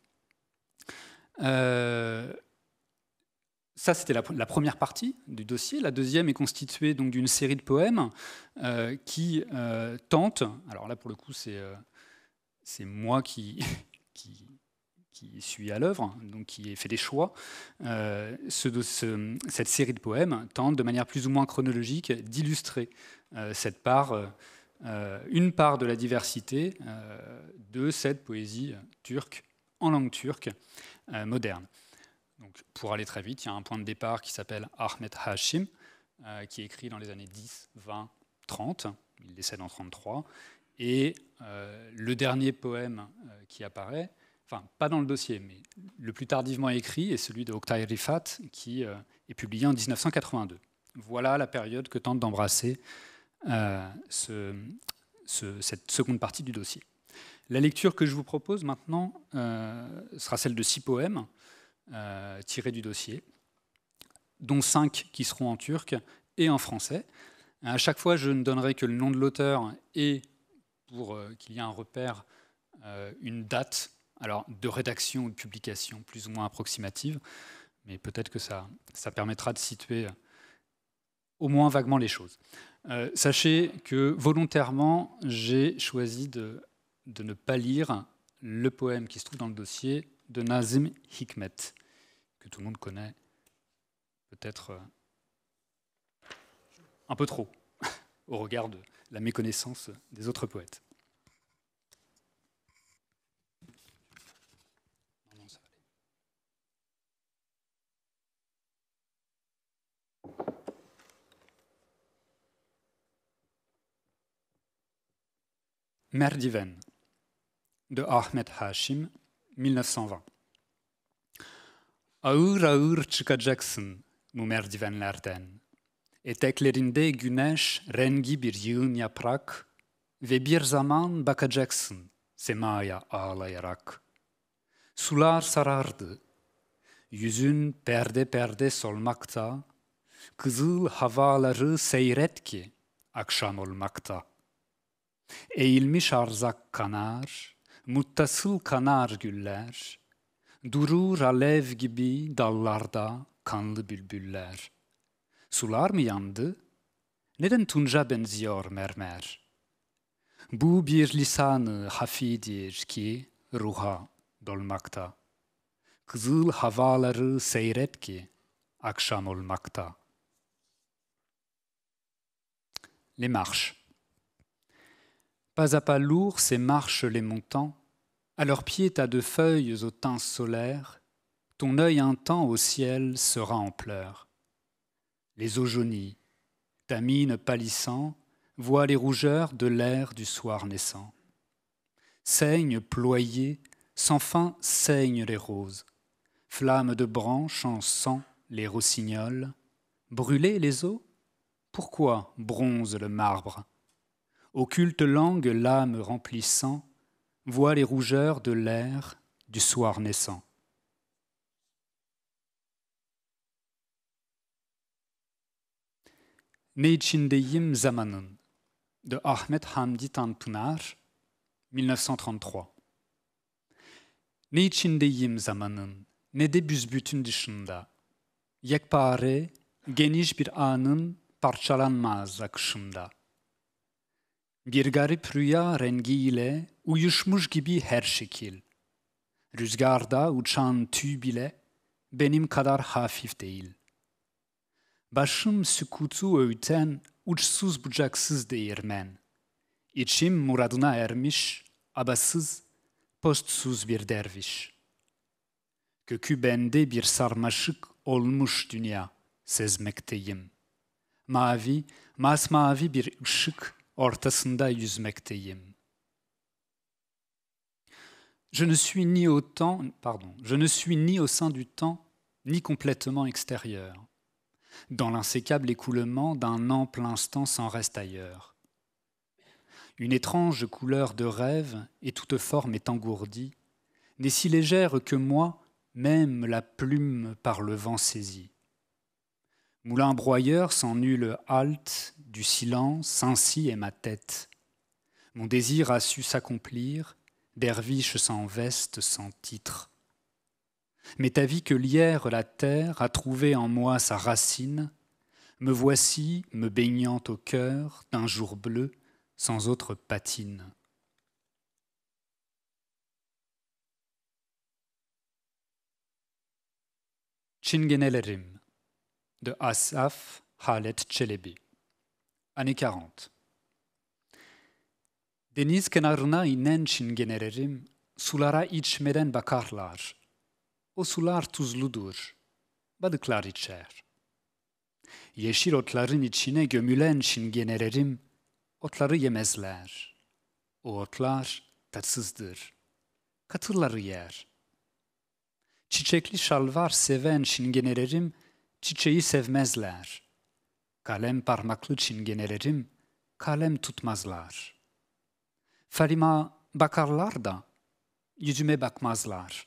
D: ça, c'était la, première partie du dossier. La deuxième est constituée donc d'une série de poèmes euh, qui euh, tentent. Alors là, pour le coup, c'est euh, moi qui, suis à l'œuvre, donc qui ai fait des choix. cette série de poèmes tente, de manière plus ou moins chronologique, d'illustrer cette part, une part de la diversité de cette poésie turque en langue turque moderne pour aller très vite, il y a un point de départ qui s'appelle Ahmed Hashim, euh, qui est écrit dans les années 10, 20, 30. Il décède en 33. Et euh, le dernier poème euh, qui apparaît, enfin, pas dans le dossier, mais le plus tardivement écrit, est celui de Oktay Rifat, qui est publié en 1982. Voilà la période que tente d'embrasser cette seconde partie du dossier. La lecture que je vous propose maintenant sera celle de six poèmes euh, tirés du dossier, dont cinq qui seront en turc et en français. À chaque fois, je ne donnerai que le nom de l'auteur et, pour euh, qu'il y ait un repère, euh, une date alors, de rédaction ou de publication plus ou moins approximative, mais peut-être que ça, ça permettra de situer au moins vaguement les choses. sachez que volontairement, j'ai choisi de, de, ne pas lire le poème qui se trouve dans le dossier de Nazim Hikmet, que tout le monde connaît peut-être euh, un peu trop au regard de la méconnaissance des autres poètes. Merdiven de Ahmed Hashim 1920. Ağır ağır çıkacaksın bu merdivenlerden. Eteklerinde güneş rengi bir yığın yaprak ve bir zaman bakacaksın semaya ağlayarak. Sular sarardı. Yüzün perde perde solmakta, kızıl havaları seyret ki akşam olmakta. Eğilmiş arzak kanar, muttasıl kanar güller, durur alev gibi dallarda kanlı bülbüller. Sular mı yandı? Neden tunca benziyor mermer? Bu bir lisanı hafidir ki ruha dolmakta. Kızıl havaları seyret ki akşam olmakta. Les marches. Pas à pas lourds, ces marches les montants, À leurs pieds, tas de feuilles au teint solaire, ton œil un temps au ciel sera en pleurs. Les eaux jaunies, ta mine pâlissant, voit les rougeurs de l'air du soir naissant. Saigne, ployée, sans fin saigne les roses. Flammes de branches en sang les rossignols. Brûler les eaux Pourquoi bronze le marbre Occulte langue l'âme remplissant, voit les rougeurs de l'air du soir naissant. Ne içindeyim zamanın de Ahmed Hamdi Tanpınar 1933 Ne içindeyim zamanın ne de büzbütün dışında yekpare geniş bir anın parçalanmaz akışında.'' Bir garip rüya rengiyle uyuşmuş gibi her şekil. Rüzgarda uçan tüy bile benim kadar hafif değil. Başım sükutu öğüten uçsuz bucaksız değirmen. İçim muradına ermiş, abasız, postsuz bir derviş. Kökü bende bir sarmaşık olmuş dünya, sezmekteyim. Mavi, masmavi bir ışık Je ne suis ni au temps, pardon, je ne suis ni au sein du temps, ni complètement extérieur. Dans l'insécable écoulement d'un ample instant sans reste ailleurs. Une étrange couleur de rêve, et toute forme est engourdie, n'est si légère que moi, même la plume par le vent saisie. Moulin broyeur sans nulle halte du silence, ainsi est ma tête. Mon désir a su s'accomplir, derviche sans veste, sans titre. Mais ta vie que l'hier la terre a trouvé en moi sa racine, me voici me baignant au cœur d'un jour bleu sans autre patine. Chingenelerim de Asaf Halet Chelebi. années 40. Deniz kenarına inen çingenelerim sulara içmeden bakarlar. O sular tuzludur, balıklar içer. Yeşil otların içine gömülen çingenelerim otları yemezler. O otlar tatsızdır, katırları yer. Çiçekli şalvar seven çingenelerim çiçeği sevmezler.'' kalem parmaklı çingenelerim kalem tutmazlar. Falima bakarlar da yüzüme bakmazlar.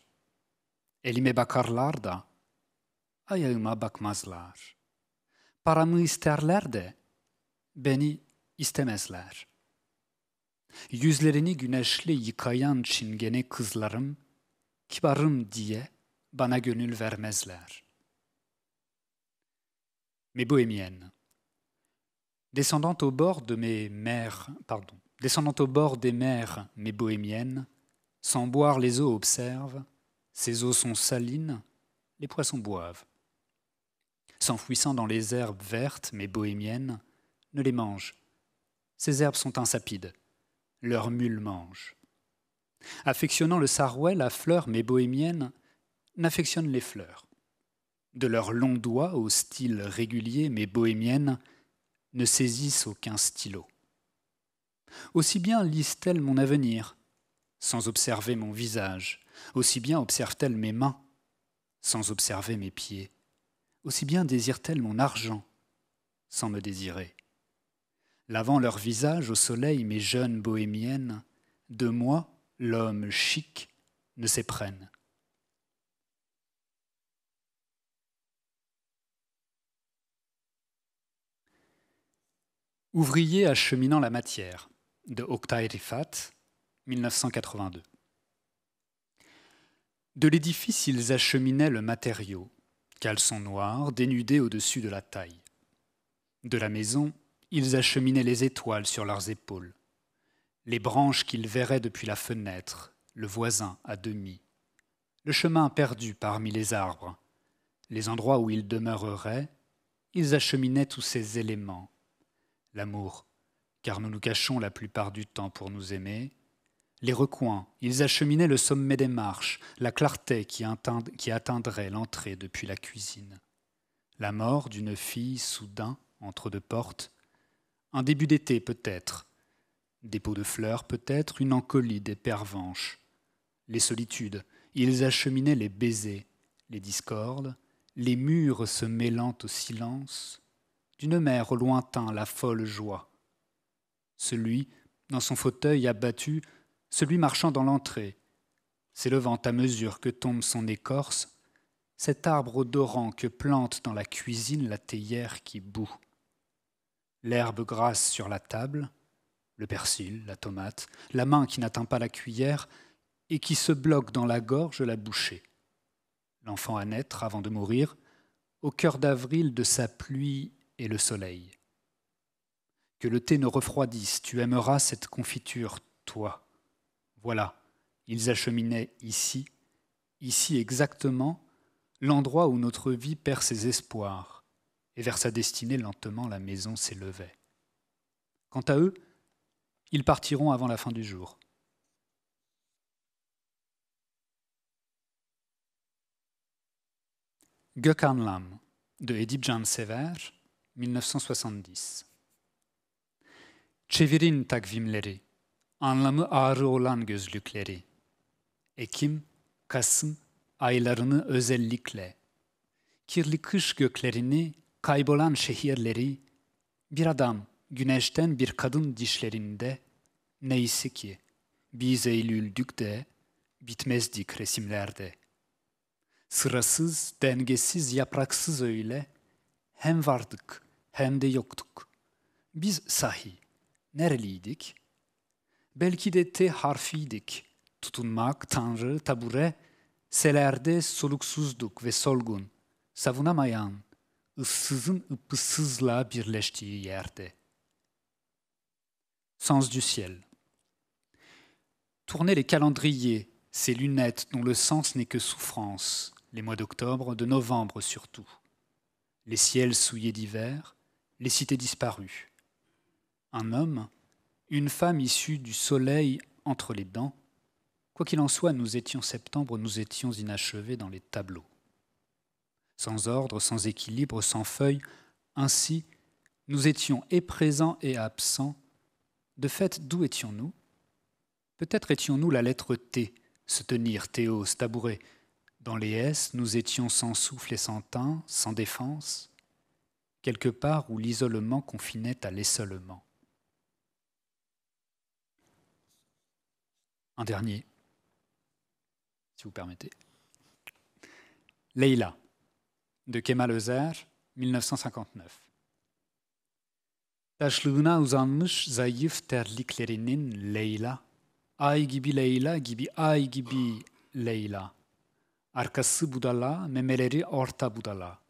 D: Elime bakarlar da ayağıma bakmazlar. Paramı isterler de beni istemezler. Yüzlerini güneşli yıkayan çingene kızlarım, kibarım diye bana gönül vermezler. Mes bohémiennes, Descendant au bord de mes mers, pardon, descendant au bord des mers, mes bohémiennes, sans boire les eaux observent, ces eaux sont salines, les poissons boivent. S'enfouissant dans les herbes vertes, mes bohémiennes, ne les mangent. Ces herbes sont insapides, leurs mules mangent. Affectionnant le sarouel à fleurs, mes bohémiennes n'affectionnent les fleurs. De leurs longs doigts au style régulier, mes bohémiennes ne saisissent aucun stylo. Aussi bien lisent-elles mon avenir, sans observer mon visage, aussi bien observent-elles mes mains, sans observer mes pieds, aussi bien désirent-elles mon argent, sans me désirer. Lavant leur visage au soleil, mes jeunes bohémiennes, de moi, l'homme chic, ne s'éprennent. Ouvriers acheminant la matière de Oktay Rifat, 1982. De l'édifice, ils acheminaient le matériau, caleçon noir, dénudé au-dessus de la taille. De la maison, ils acheminaient les étoiles sur leurs épaules, les branches qu'ils verraient depuis la fenêtre, le voisin à demi, le chemin perdu parmi les arbres, les endroits où ils demeureraient, ils acheminaient tous ces éléments l'amour, car nous nous cachons la plupart du temps pour nous aimer. Les recoins, ils acheminaient le sommet des marches, la clarté qui, atteindrait l'entrée depuis la cuisine. La mort d'une fille soudain entre deux portes. Un début d'été peut-être. Des pots de fleurs peut-être, une encolie des pervenches. Les solitudes, ils acheminaient les baisers, les discordes, les murs se mêlant au silence, d'une mère au lointain la folle joie. Celui, dans son fauteuil abattu, celui marchant dans l'entrée, s'élevant à mesure que tombe son écorce, cet arbre odorant que plante dans la cuisine la théière qui bout. L'herbe grasse sur la table, le persil, la tomate, la main qui n'atteint pas la cuillère et qui se bloque dans la gorge la bouchée. L'enfant à naître avant de mourir, au cœur d'avril de sa pluie et le soleil. Que le thé ne refroidisse, tu aimeras cette confiture, toi. Voilà, ils acheminaient ici, ici exactement, l'endroit où notre vie perd ses espoirs, et vers sa destinée lentement la maison s'élevait. Quant à eux, ils partiront avant la fin du jour. de Edip 1970 Çevirin takvimleri, anlamı ağrı olan gözlükleri. Ekim, Kasım aylarını özellikle, kirli kış göklerini, kaybolan şehirleri, bir adam güneşten bir kadın dişlerinde, neyse ki biz eylüldük de bitmezdik resimlerde. Sırasız, dengesiz, yapraksız öyle hem vardık hem de yoktuk. Biz sahi nereliydik? Belki de T harfiydik. Tutunmak, tanrı, tabure, selerde soluksuzduk ve solgun, savunamayan, ıssızın ıpısızla birleştiği yerde. Sens du ciel. Tournez les calendriers, ces lunettes dont le sens n'est que souffrance, les mois d'octobre, de novembre surtout. Les ciels souillés d'hiver, les cités disparues. Un homme, une femme issue du soleil entre les dents. Quoi qu'il en soit, nous étions septembre, nous étions inachevés dans les tableaux. Sans ordre, sans équilibre, sans feuilles. ainsi, nous étions et présents et absents. De fait, d'où étions-nous Peut-être étions-nous la lettre T, se tenir, Théos, tabouret. Dans les S, nous étions sans souffle et sans teint, sans défense quelque part où l'isolement confinait à l'essolement. Un dernier, si vous permettez. Leila, de Kemal Özer, 1959. Taşlığına uzanmış zayıf terliklerinin Leyla, ay gibi Leyla gibi ay gibi Leyla, arkası budala, memeleri orta budala.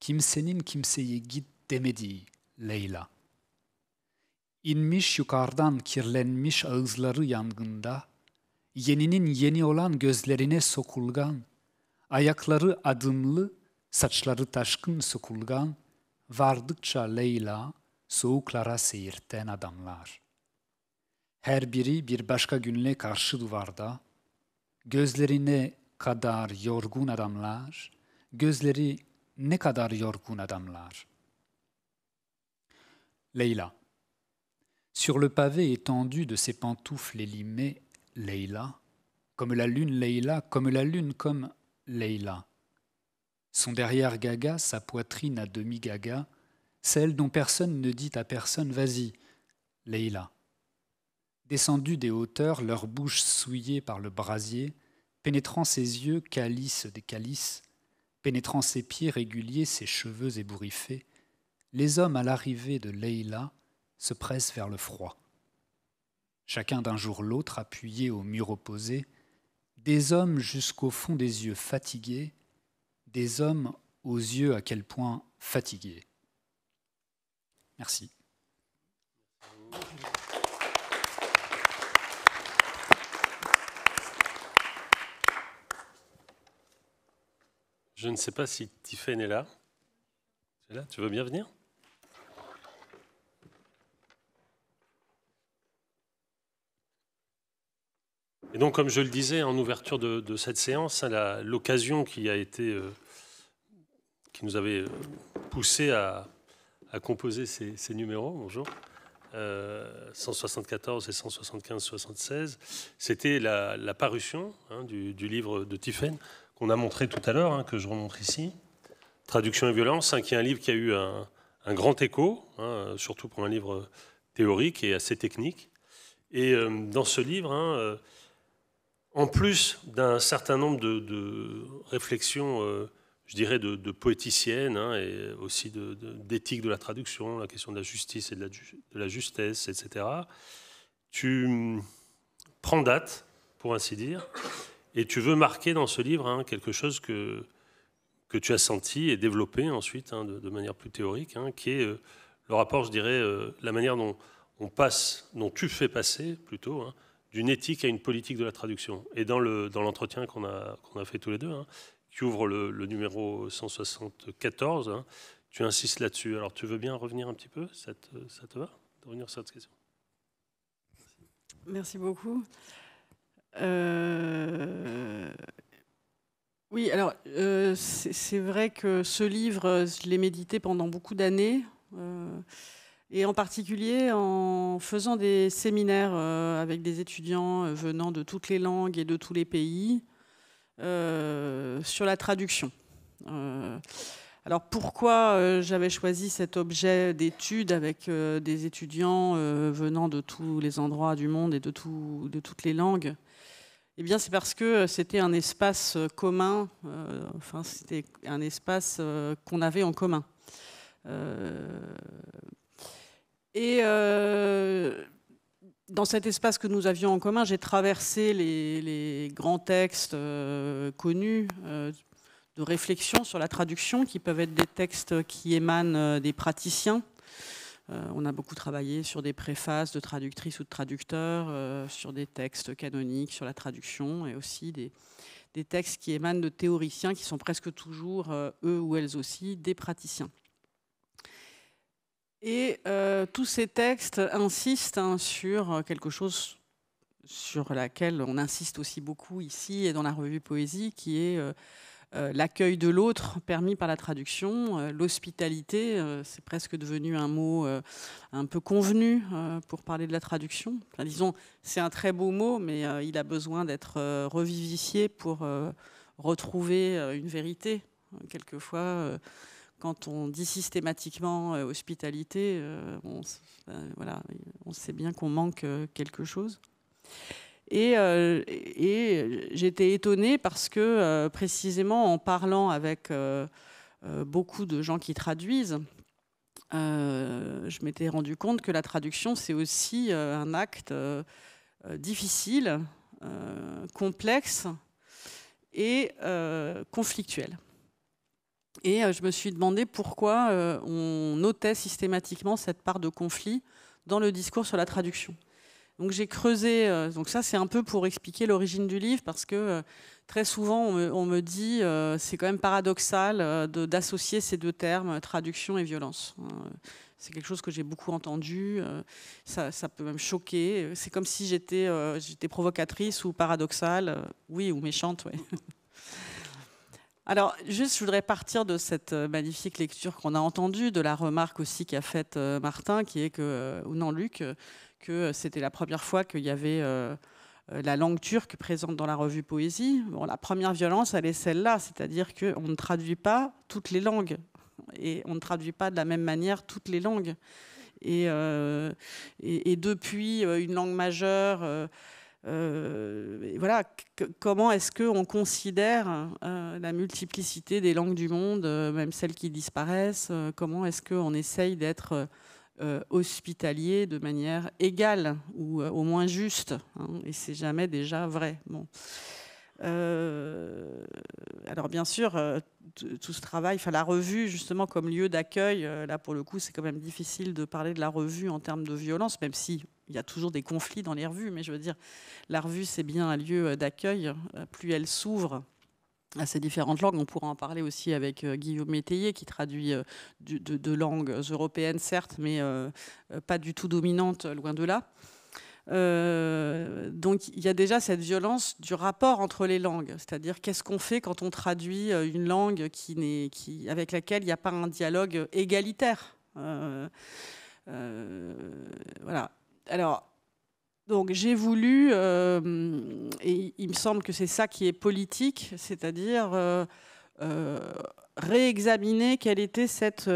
D: kimsenin kimseyi git demediği Leyla. İnmiş yukarıdan kirlenmiş ağızları yangında, yeninin yeni olan gözlerine sokulgan, ayakları adımlı, saçları taşkın sokulgan, vardıkça Leyla, soğuklara seyirten adamlar. Her biri bir başka günle karşı duvarda, gözlerine kadar yorgun adamlar, gözleri ne adamlar. Leila. Sur le pavé étendu de ses pantoufles élimées, Leila, comme la lune Leila, comme la lune comme Leila. Son derrière gaga, sa poitrine à demi gaga, celle dont personne ne dit à personne vas-y, Leila. Descendus des hauteurs, leur bouche souillée par le brasier, pénétrant ses yeux, calice des calices, pénétrant ses pieds réguliers, ses cheveux ébouriffés, les hommes à l'arrivée de Leila se pressent vers le froid. Chacun d'un jour l'autre, appuyé au mur opposé, des hommes jusqu'au fond des yeux fatigués, des hommes aux yeux à quel point fatigués. Merci.
A: Je ne sais pas si Tiffaine est là. Tu là Tu veux bien venir Et donc, comme je le disais en ouverture de, cette séance, l'occasion qui a été, euh, qui nous avait euh, poussé à, composer ces, numéros, bonjour, 174 euh, et 175-76, c'était la, parution hein, du, du, livre de Tiphaine, qu'on a montré tout à l'heure, hein, que je remontre ici, Traduction et violence, hein, qui est un livre qui a eu un, grand écho, hein, surtout pour un livre théorique et assez technique. Et euh, dans ce livre, euh, en plus d'un certain nombre de, réflexions, euh, je dirais, de, poéticiennes, et aussi d'éthique de, la traduction, la question de la justice et de la, la justesse, etc., tu hum, prends date, pour ainsi dire, et tu veux marquer dans ce livre hein, quelque chose que, que tu as senti et développé ensuite hein, de, manière plus théorique, hein, qui est euh, le rapport, je dirais, euh, la manière dont on passe, dont tu fais passer plutôt, d'une éthique à une politique de la traduction. Et dans l'entretien le, dans qu'on a, qu'on a fait tous les deux, qui ouvre le, numéro 174, tu insistes là-dessus. Alors tu veux bien revenir un petit peu ça ça te va de revenir sur cette question
E: Merci beaucoup. Euh, oui, alors euh, c'est vrai que ce livre, je l'ai médité pendant beaucoup d'années, euh, et en particulier en faisant des séminaires avec des étudiants venant de toutes les langues et de tous les pays sur la traduction. alors pourquoi j'avais choisi cet objet d'étude avec des étudiants venant de tous les endroits du monde et de toutes les langues eh bien, c'est parce que euh, c'était un espace euh, commun, euh, enfin, c'était un espace qu'on avait en commun. et dans cet espace que nous avions en commun, j'ai traversé les, grands textes connus de réflexion sur la traduction, qui peuvent être des textes qui émanent des praticiens, euh, on a beaucoup travaillé sur des préfaces de traductrices ou de traducteurs, euh, sur des textes canoniques, sur la traduction, et aussi des, textes qui émanent de théoriciens qui sont presque toujours, euh, eux ou elles aussi, des praticiens. Et tous ces textes insistent hein, sur quelque chose sur laquelle on insiste aussi beaucoup ici et dans la revue Poésie, qui est euh, l'accueil de l'autre permis par la traduction. Euh, l'hospitalité, euh, c'est presque devenu un mot un peu convenu pour parler de la traduction. disons, c'est un très beau mot, mais il a besoin d'être revivifié pour retrouver une vérité. Quelquefois, quand on dit systématiquement hospitalité, voilà, on sait bien qu'on manque quelque chose. Euh, et, j'étais étonnée parce que, euh, précisément, en parlant avec euh, beaucoup de gens qui traduisent, je m'étais rendu compte que la traduction, c'est aussi un acte difficile, complexe et conflictuel. Et je me suis demandé pourquoi on notait systématiquement cette part de conflit dans le discours sur la traduction. Donc j'ai creusé, euh, donc ça c'est un peu pour expliquer l'origine du livre, parce que euh, très souvent on me, dit euh, c'est quand même paradoxal d'associer ces deux termes, traduction et violence. C'est quelque chose que j'ai beaucoup entendu, ça, ça, peut même choquer, c'est comme si j'étais provocatrice ou paradoxale, oui, ou méchante, oui. Alors, juste, je voudrais partir de cette magnifique lecture qu'on a entendue, de la remarque aussi qu'a faite Martin, qui est que, ou non, Luc, que euh, c'était la première fois qu'il y avait euh, euh, la langue turque présente dans la revue Poésie. Bon, la première violence, elle est celle-là, c'est-à-dire qu'on ne traduit pas toutes les langues et on ne traduit pas de la même manière toutes les langues. Et, et, depuis une langue majeure, voilà, comment est-ce qu'on considère la multiplicité des langues du monde, même celles qui disparaissent Comment est-ce qu'on essaye d'être euh, hospitalier de manière égale ou euh, au moins juste. Hein, et c'est jamais déjà vrai. Bon. Euh, alors bien sûr, tout ce travail, enfin la revue justement comme lieu d'accueil, là pour le coup c'est quand même difficile de parler de la revue en termes de violence, même si il y a toujours des conflits dans les revues, mais je veux dire, la revue c'est bien un lieu d'accueil, plus elle s'ouvre, à ces différentes langues. On pourra en parler aussi avec euh, Guillaume Métayer, qui traduit euh, de, langues européennes, certes, mais euh, pas du tout dominantes, loin de là. donc il y a déjà cette violence du rapport entre les langues, c'est-à-dire qu'est-ce qu'on fait quand on traduit une langue qui qui, avec laquelle il n'y a pas un dialogue égalitaire. voilà. Alors, donc j'ai voulu, euh, et il me semble que c'est ça qui est politique, c'est-à-dire euh, euh, réexaminer quelle était cette,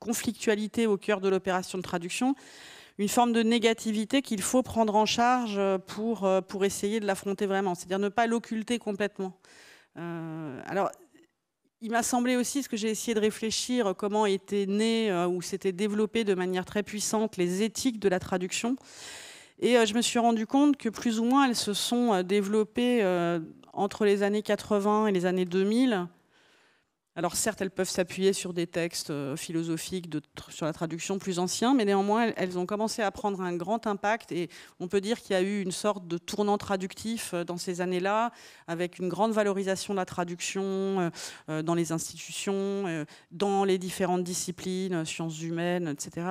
E: conflictualité au cœur de l'opération de traduction, une forme de négativité qu'il faut prendre en charge pour, essayer de l'affronter vraiment, c'est-à-dire ne pas l'occulter complètement. alors il m'a semblé aussi, ce que j'ai essayé de réfléchir, comment étaient nées ou s'étaient développées de manière très puissante les éthiques de la traduction. Et euh, je me suis rendu compte que plus ou moins elles se sont euh, développées euh, entre les années 80 et les années 2000 alors certes, elles peuvent s'appuyer sur des textes euh, philosophiques sur la traduction plus anciens, mais néanmoins, elles ont commencé à prendre un grand impact et on peut dire qu'il y a eu une sorte de tournant traductif euh, dans ces années-là, avec une grande valorisation de la traduction euh, dans les institutions, dans les différentes disciplines, sciences humaines, etc.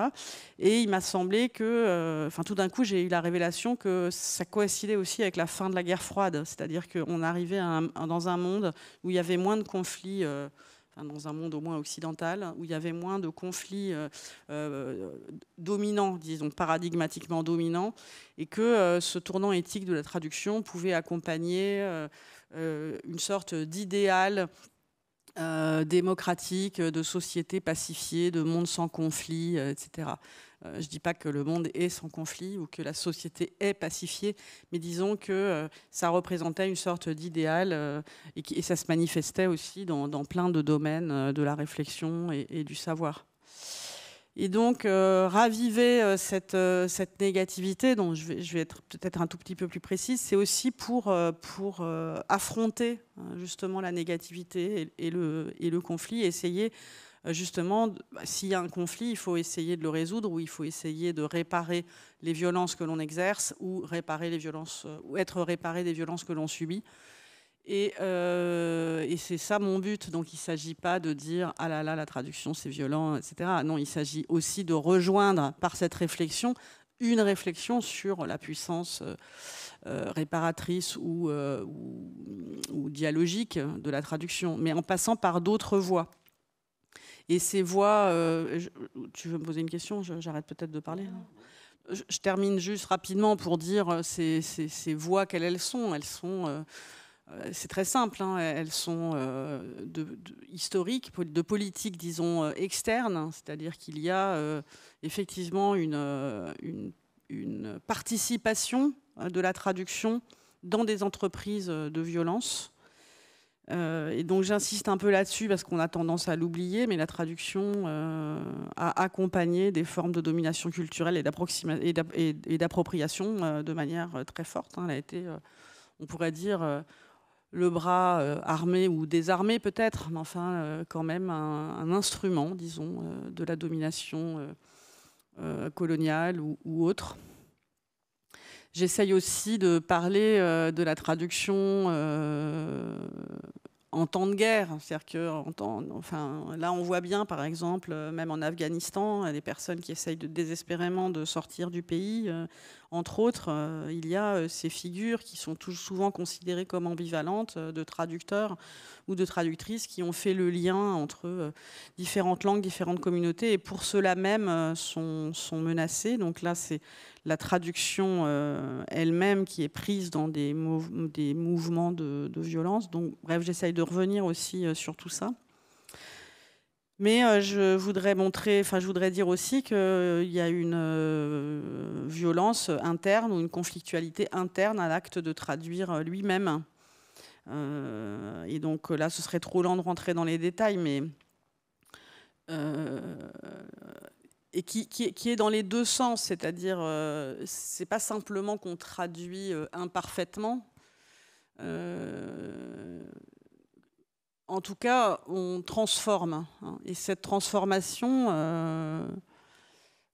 E: Et il m'a semblé que, enfin tout d'un coup, j'ai eu la révélation que ça coïncidait aussi avec la fin de la guerre froide, c'est-à-dire qu'on arrivait dans un monde où il y avait moins de conflits. Hein, dans un monde au moins occidental, où il y avait moins de conflits euh, euh, dominants, disons paradigmatiquement dominants, et que euh, ce tournant éthique de la traduction pouvait accompagner une sorte d'idéal démocratique, de société pacifiée, de monde sans conflit, etc. Euh, je ne dis pas que le monde est sans conflit ou que la société est pacifiée, mais disons que euh, ça représentait une sorte d'idéal euh, et, ça se manifestait aussi dans, plein de domaines de la réflexion et, du savoir. Et donc, raviver cette, cette, négativité, dont je vais, être peut-être un tout petit peu plus précise, c'est aussi pour, pour affronter hein, justement la négativité et, et, le, et le conflit, essayer euh, justement, bah, s'il y a un conflit, il faut essayer de le résoudre ou il faut essayer de réparer les violences que l'on exerce ou, réparer les violences, euh, ou être réparé des violences que l'on subit. Et, euh, c'est ça mon but. Donc il ne s'agit pas de dire ah là là la traduction c'est violent, etc. Non, il s'agit aussi de rejoindre par cette réflexion une réflexion sur la puissance réparatrice ou dialogique de la traduction, mais en passant par d'autres voies. Et ces voix, euh, tu veux me poser une question J'arrête peut-être de parler. Je, termine juste rapidement pour dire euh, ces, voix, quelles elles sont. Elles sont. Euh, c'est très simple, hein, elles sont de, historiques, de politique disons, externes, c'est-à-dire qu'il y a effectivement une, participation de la traduction dans des entreprises de violence euh, et donc j'insiste un peu là-dessus parce qu'on a tendance à l'oublier, mais la traduction euh, a accompagné des formes de domination culturelle et d'appropriation euh, de manière très forte. Hein. Elle a été, on pourrait dire, le bras armé ou désarmé peut-être, mais enfin quand même un, instrument, disons, de la domination coloniale ou autre. J'essaye aussi de parler euh, de la traduction euh, en temps de guerre. cest que en enfin, là, on voit bien, par exemple, euh, même en Afghanistan, les personnes qui essayent désespérément de sortir du pays, entre autres, euh, il y a euh, ces figures qui sont souvent considérées comme ambivalentes euh, de traducteurs ou de traductrices qui ont fait le lien entre différentes langues, différentes communautés et pour cela même sont, menacées. Donc là, c'est la traduction elle-même qui est prise dans des, mouvements de, de, violence. Donc bref, j'essaye de revenir aussi sur tout ça. Mais euh, je voudrais montrer, enfin, je voudrais dire aussi qu'il euh, y a une euh, violence interne ou une conflictualité interne à l'acte de traduire lui-même. et donc là, ce serait trop lent de rentrer dans les détails, mais et qui, qui, est dans les deux sens, c'est-à-dire, c'est pas simplement qu'on traduit imparfaitement en tout cas, on transforme. Hein. et cette transformation, euh,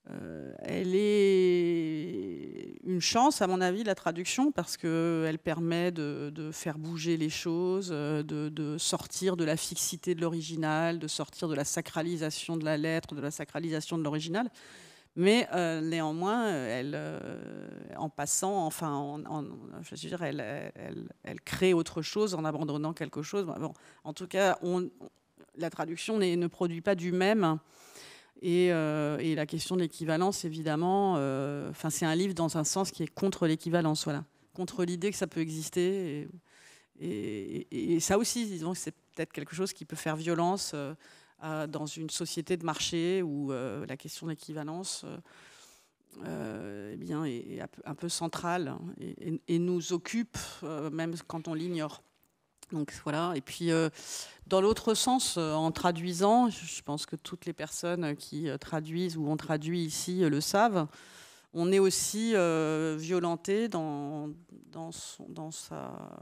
E: euh, elle est une chance, à mon avis, la traduction, parce qu'elle permet de, faire bouger les choses, euh, de sortir de la fixité de l'original, de sortir de la sacralisation de la lettre, de la sacralisation de l'original. Mais euh, néanmoins, elle, euh, en passant, enfin, en, je veux dire, elle, crée autre chose en abandonnant quelque chose. en tout cas, on, la traduction ne produit pas du même. Et, euh, la question de l'équivalence, évidemment, enfin, c'est un livre dans un sens qui est contre l'équivalence, voilà, contre l'idée que ça peut exister. Et, et ça aussi, disons, c'est peut-être quelque chose qui peut faire violence euh, dans une société de marché où euh, la question d'équivalence euh, eh bien, est, un peu centrale et, nous occupe même quand on l'ignore. Donc voilà. Et puis, dans l'autre sens, en traduisant, je pense que toutes les personnes qui traduisent ou ont traduit ici le savent, on est aussi violenté dans, dans sa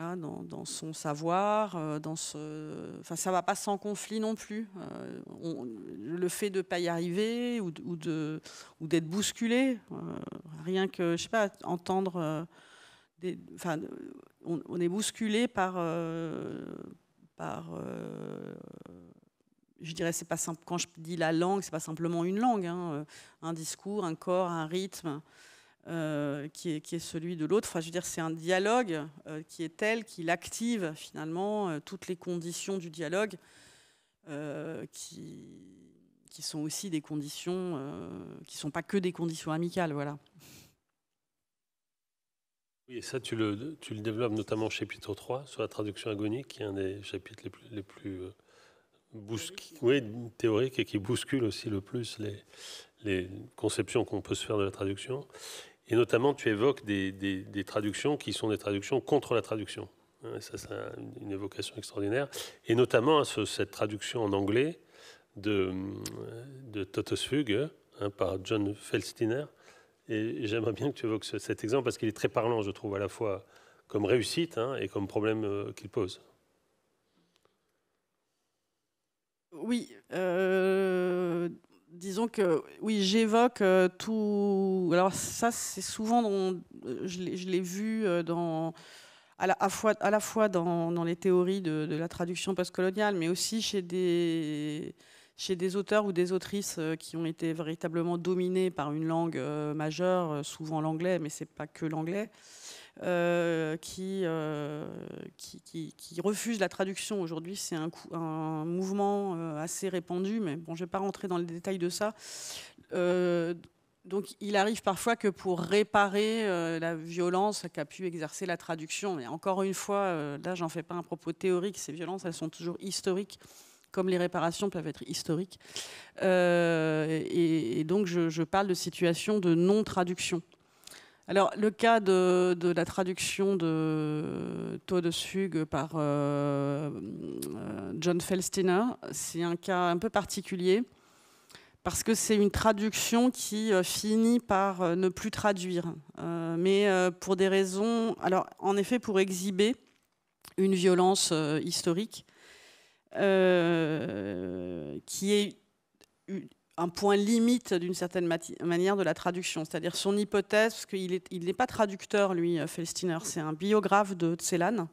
E: Hein, dans, son savoir, euh, dans ce, enfin, ça va pas sans conflit non plus. Euh, le fait de ne pas y arriver ou, d'être bousculé, euh, rien que je sais pas entendre, on, est bousculé par par je dirais, c'est pas Quand je dis la langue, c'est pas simplement une langue, hein, un discours, un corps, un rythme, euh, qui, est, celui de l'autre. Enfin, je veux dire, c'est un dialogue euh, qui est tel qu'il active finalement euh, toutes les conditions du dialogue, qui, sont aussi des conditions, qui ne sont pas que des conditions amicales, voilà.
A: Oui, et ça, tu le, développes notamment au chapitre 3, sur la traduction agonique, qui est un des chapitres les plus, théoriques et qui bouscule aussi le plus les, les conceptions qu'on peut se faire de la traduction. Et notamment, tu évoques des, traductions qui sont des traductions contre la traduction. Hein, ça, c'est une évocation extraordinaire. Et notamment, cette traduction en anglais de, de Fugue hein, par John Felstiner. Et j'aimerais bien que tu évoques cet exemple parce qu'il est très parlant, je trouve, à la fois comme réussite hein, et comme problème euh, qu'il pose.
E: Oui, euh, disons que oui, j'évoque euh, tout. Alors ça, c'est souvent, euh, je l'ai vu euh, à la, fois, dans, les théories de, la traduction postcoloniale, mais aussi chez des chez des auteurs ou des autrices qui ont été véritablement dominés par une langue majeure, souvent l'anglais, mais c'est pas que l'anglais. Euh, euh, qui, qui, refuse la traduction aujourd'hui. C'est un, un, mouvement euh, assez répandu, mais bon, je ne vais pas rentrer dans les détails de ça. Donc il arrive parfois que pour réparer la violence qu'a pu exercer la traduction, mais encore une fois, là là j'en fais pas un propos théorique, ces violences elles sont toujours historiques, comme les réparations peuvent être historiques. et, donc je, je, parle de situation de non-traduction. Alors, le cas de, la traduction de Taux de Fugue par euh, euh, John Felstiner, c'est un cas un peu particulier parce que c'est une traduction qui euh, finit par ne plus traduire, mais pour des raisons, alors en effet pour exhiber une violence historique qui est un point limite d'une certaine manière de la traduction, c'est-à-dire son hypothèse, parce qu'il n'est pas traducteur, lui, euh, Felstiner, c'est un biographe de Tselan.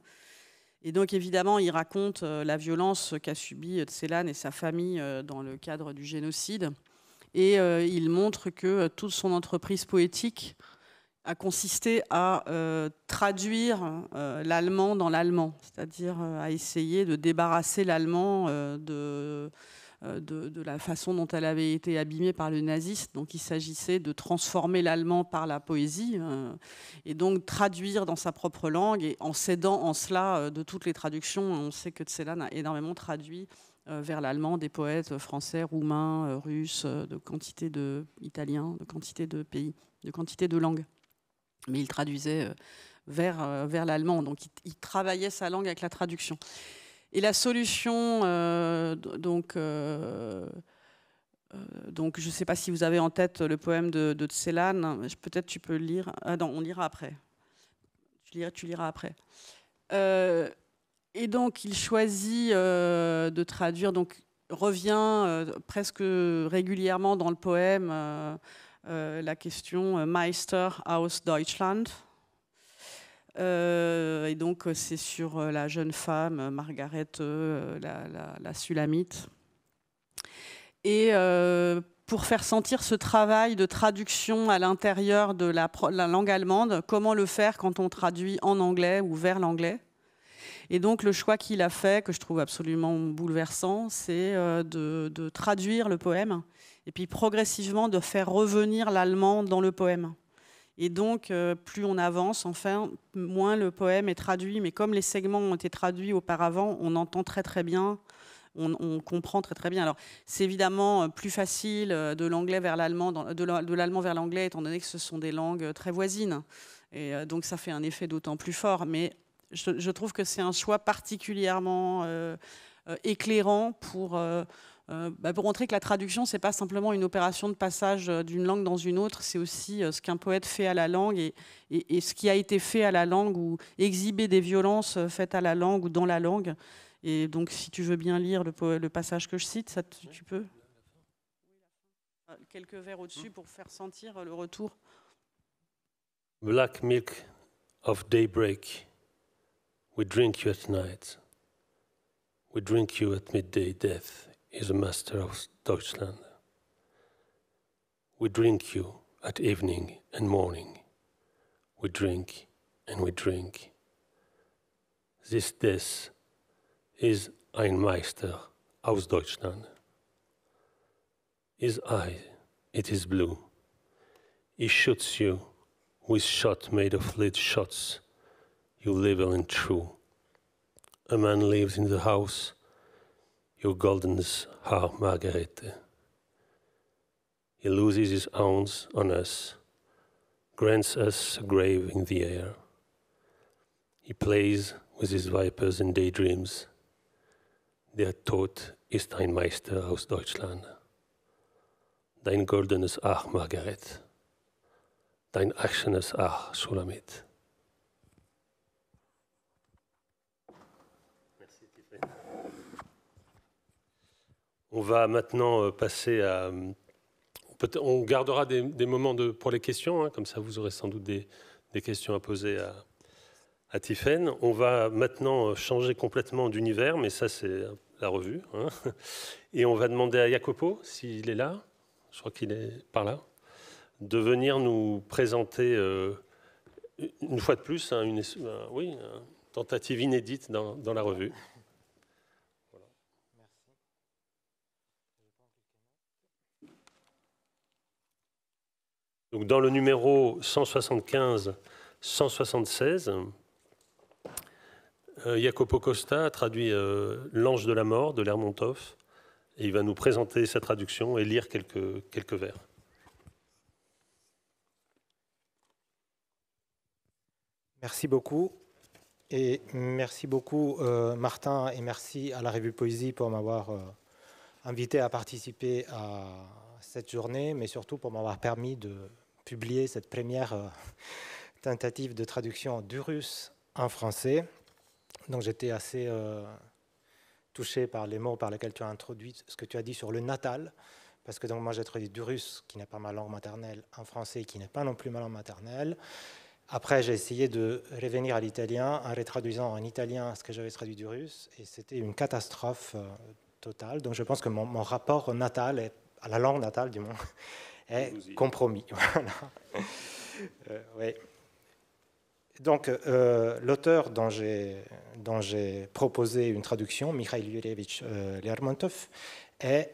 E: Et donc évidemment, il raconte euh, la violence qu'a subie euh, Tselan et sa famille dans le cadre du génocide. Et il montre que toute son entreprise poétique a consisté à traduire l'allemand dans l'allemand, c'est-à-dire à essayer de débarrasser l'allemand de euh, de, la façon dont elle avait été abîmée par le nazisme. Donc il s'agissait de transformer l'allemand par la poésie euh, et donc traduire dans sa propre langue et en s'aidant en cela euh, de toutes les traductions. On sait que Tselan a énormément traduit vers l'allemand des poètes français, roumains, russes, de quantité de de quantité de pays, de quantité de langues. Mais il traduisait vers, vers l'allemand, donc il, travaillait sa langue avec la traduction. Et la solution, euh, donc, euh, euh, donc, je ne sais pas si vous avez en tête le poème de, de Peut-être tu peux le lire. Ah non, on lira après. Tu liras, tu liras après. et donc, il choisit de traduire. Donc, revient presque régulièrement dans le poème la question Meister aus Deutschland euh, et donc, euh, c'est sur euh, la jeune femme, Margaret, la, Sulamite. Et pour faire sentir ce travail de traduction à l'intérieur de la, la, langue allemande, comment le faire quand on traduit en anglais ou vers l'anglais et donc le choix qu'il a fait, que je trouve absolument bouleversant, c'est de traduire le poème et puis progressivement de faire revenir l'allemand dans le poème. Et donc, euh, plus on avance, enfin, moins le poème est traduit. Mais comme les segments ont été traduits auparavant, on entend très très bien on, comprend très très bien. Alors c'est évidemment euh, plus facile euh, de l'anglais vers l'allemand, de l'allemand vers l'anglais, étant donné que ce sont des langues très voisines. Et donc ça fait un effet d'autant plus fort. Mais je, trouve que c'est un choix particulièrement éclairant pour, euh, bah, pour montrer que la traduction, c'est pas simplement une opération de passage euh, d'une langue dans une autre, c'est aussi euh, ce qu'un poète fait à la langue et, ce qui a été fait à la langue ou exhiber des violences faites à la langue ou dans la langue. Et donc, si tu veux bien lire le, passage que je cite, tu, peux Quelques vers au-dessus pour faire sentir le retour.
A: Black milk of daybreak, we drink you at night. We drink you at midday death. is a master of Deutschland. We drink you at evening and morning. We drink and we drink. This death is ein Meister aus Deutschland. His eye, it is blue. He shoots you with shot made of lead shots. You live and true. A man lives in the house your golden's ah Margarete. He loses his ounce on us, grants us a grave in the air. He plays with his vipers in daydreams. They are ist his Meister aus Deutschland. Dein goldenes Ach, Margaret. Dein aschenes Ach, Shulamit. On va maintenant euh, passer à. Euh, on gardera des, moments pour les questions, hein, comme ça vous aurez sans doute des, questions à poser à, à Tiffen. On va maintenant euh, changer complètement d'univers, mais ça c'est la revue. Hein. Et on va demander à Jacopo, s'il est là, je crois qu'il est par là, de venir nous présenter une fois de plus hein, une, tentative inédite dans la revue. dans le numéro 175, 176, euh, Jacopo Costa a traduit euh, L'ange de la mort de Lermontov. il va nous présenter sa traduction et lire quelques, quelques vers.
F: Merci beaucoup. Et merci beaucoup, euh, Martin, et merci à la Revue Poésie pour m'avoir invité à participer à cette journée, mais surtout pour m'avoir permis de, publié cette première euh, tentative de traduction du russe en français. Donc j'étais assez euh, touché par les mots par lesquels tu as introduit ce que tu as dit sur le natal, parce que donc moi j'ai traduit du russe, qui n'est pas ma langue maternelle, en français, qui n'est pas non plus ma langue maternelle. Après, j'ai essayé de revenir à l'italien en rétraduisant en italien ce que j'avais traduit du russe, et c'était une catastrophe euh, totale. Donc je pense que mon, rapport au natal, est, à la langue natale du moins, est eh, compromis. Euh, Donc, euh, l'auteur dont j'ai proposé une traduction, Mikhail Yurevich euh, Lermontov, est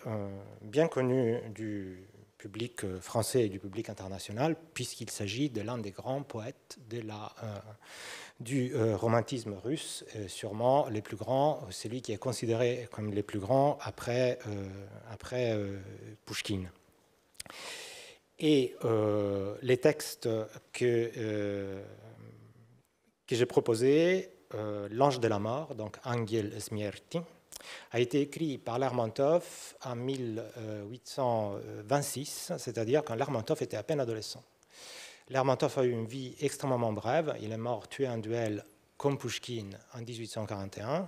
F: bien connu du public français et du public international, puisqu'il s'agit de l'un des grands poètes du romantisme russe, sûrement les plus grands, celui qui est considéré comme les plus grands après, après Pouchkine. Et euh, les textes que, euh, que j'ai proposés, euh, L'ange de la mort, donc Angel Smierti, a été écrit par Lermontov en 1826, c'est-à-dire quand Lermontov était à peine adolescent. Lermontov a eu une vie extrêmement brève. Il est mort tué en duel comme Pushkin en 1841.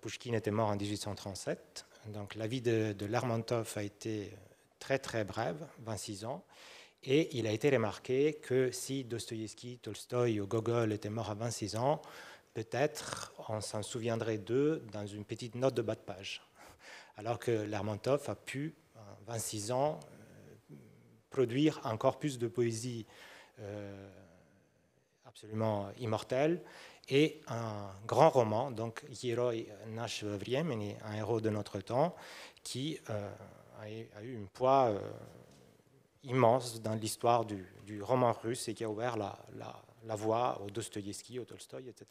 F: Pushkin était mort en 1837. Donc la vie de, de Lermontov a été très très brève, 26 ans. Et il a été remarqué que si Dostoïevski, Tolstoï ou Gogol étaient morts à 26 ans, peut-être on s'en souviendrait d'eux dans une petite note de bas de page. Alors que Lermontov a pu, à 26 ans, euh, produire encore plus de poésie euh, absolument immortelle et un grand roman, donc Héroï Nash un héros de notre temps, qui... Euh, a, eu un poids euh, immense dans l'histoire du, roman russe et qui a ouvert la, la, voie au Dostoïevski, au Tolstoï, etc.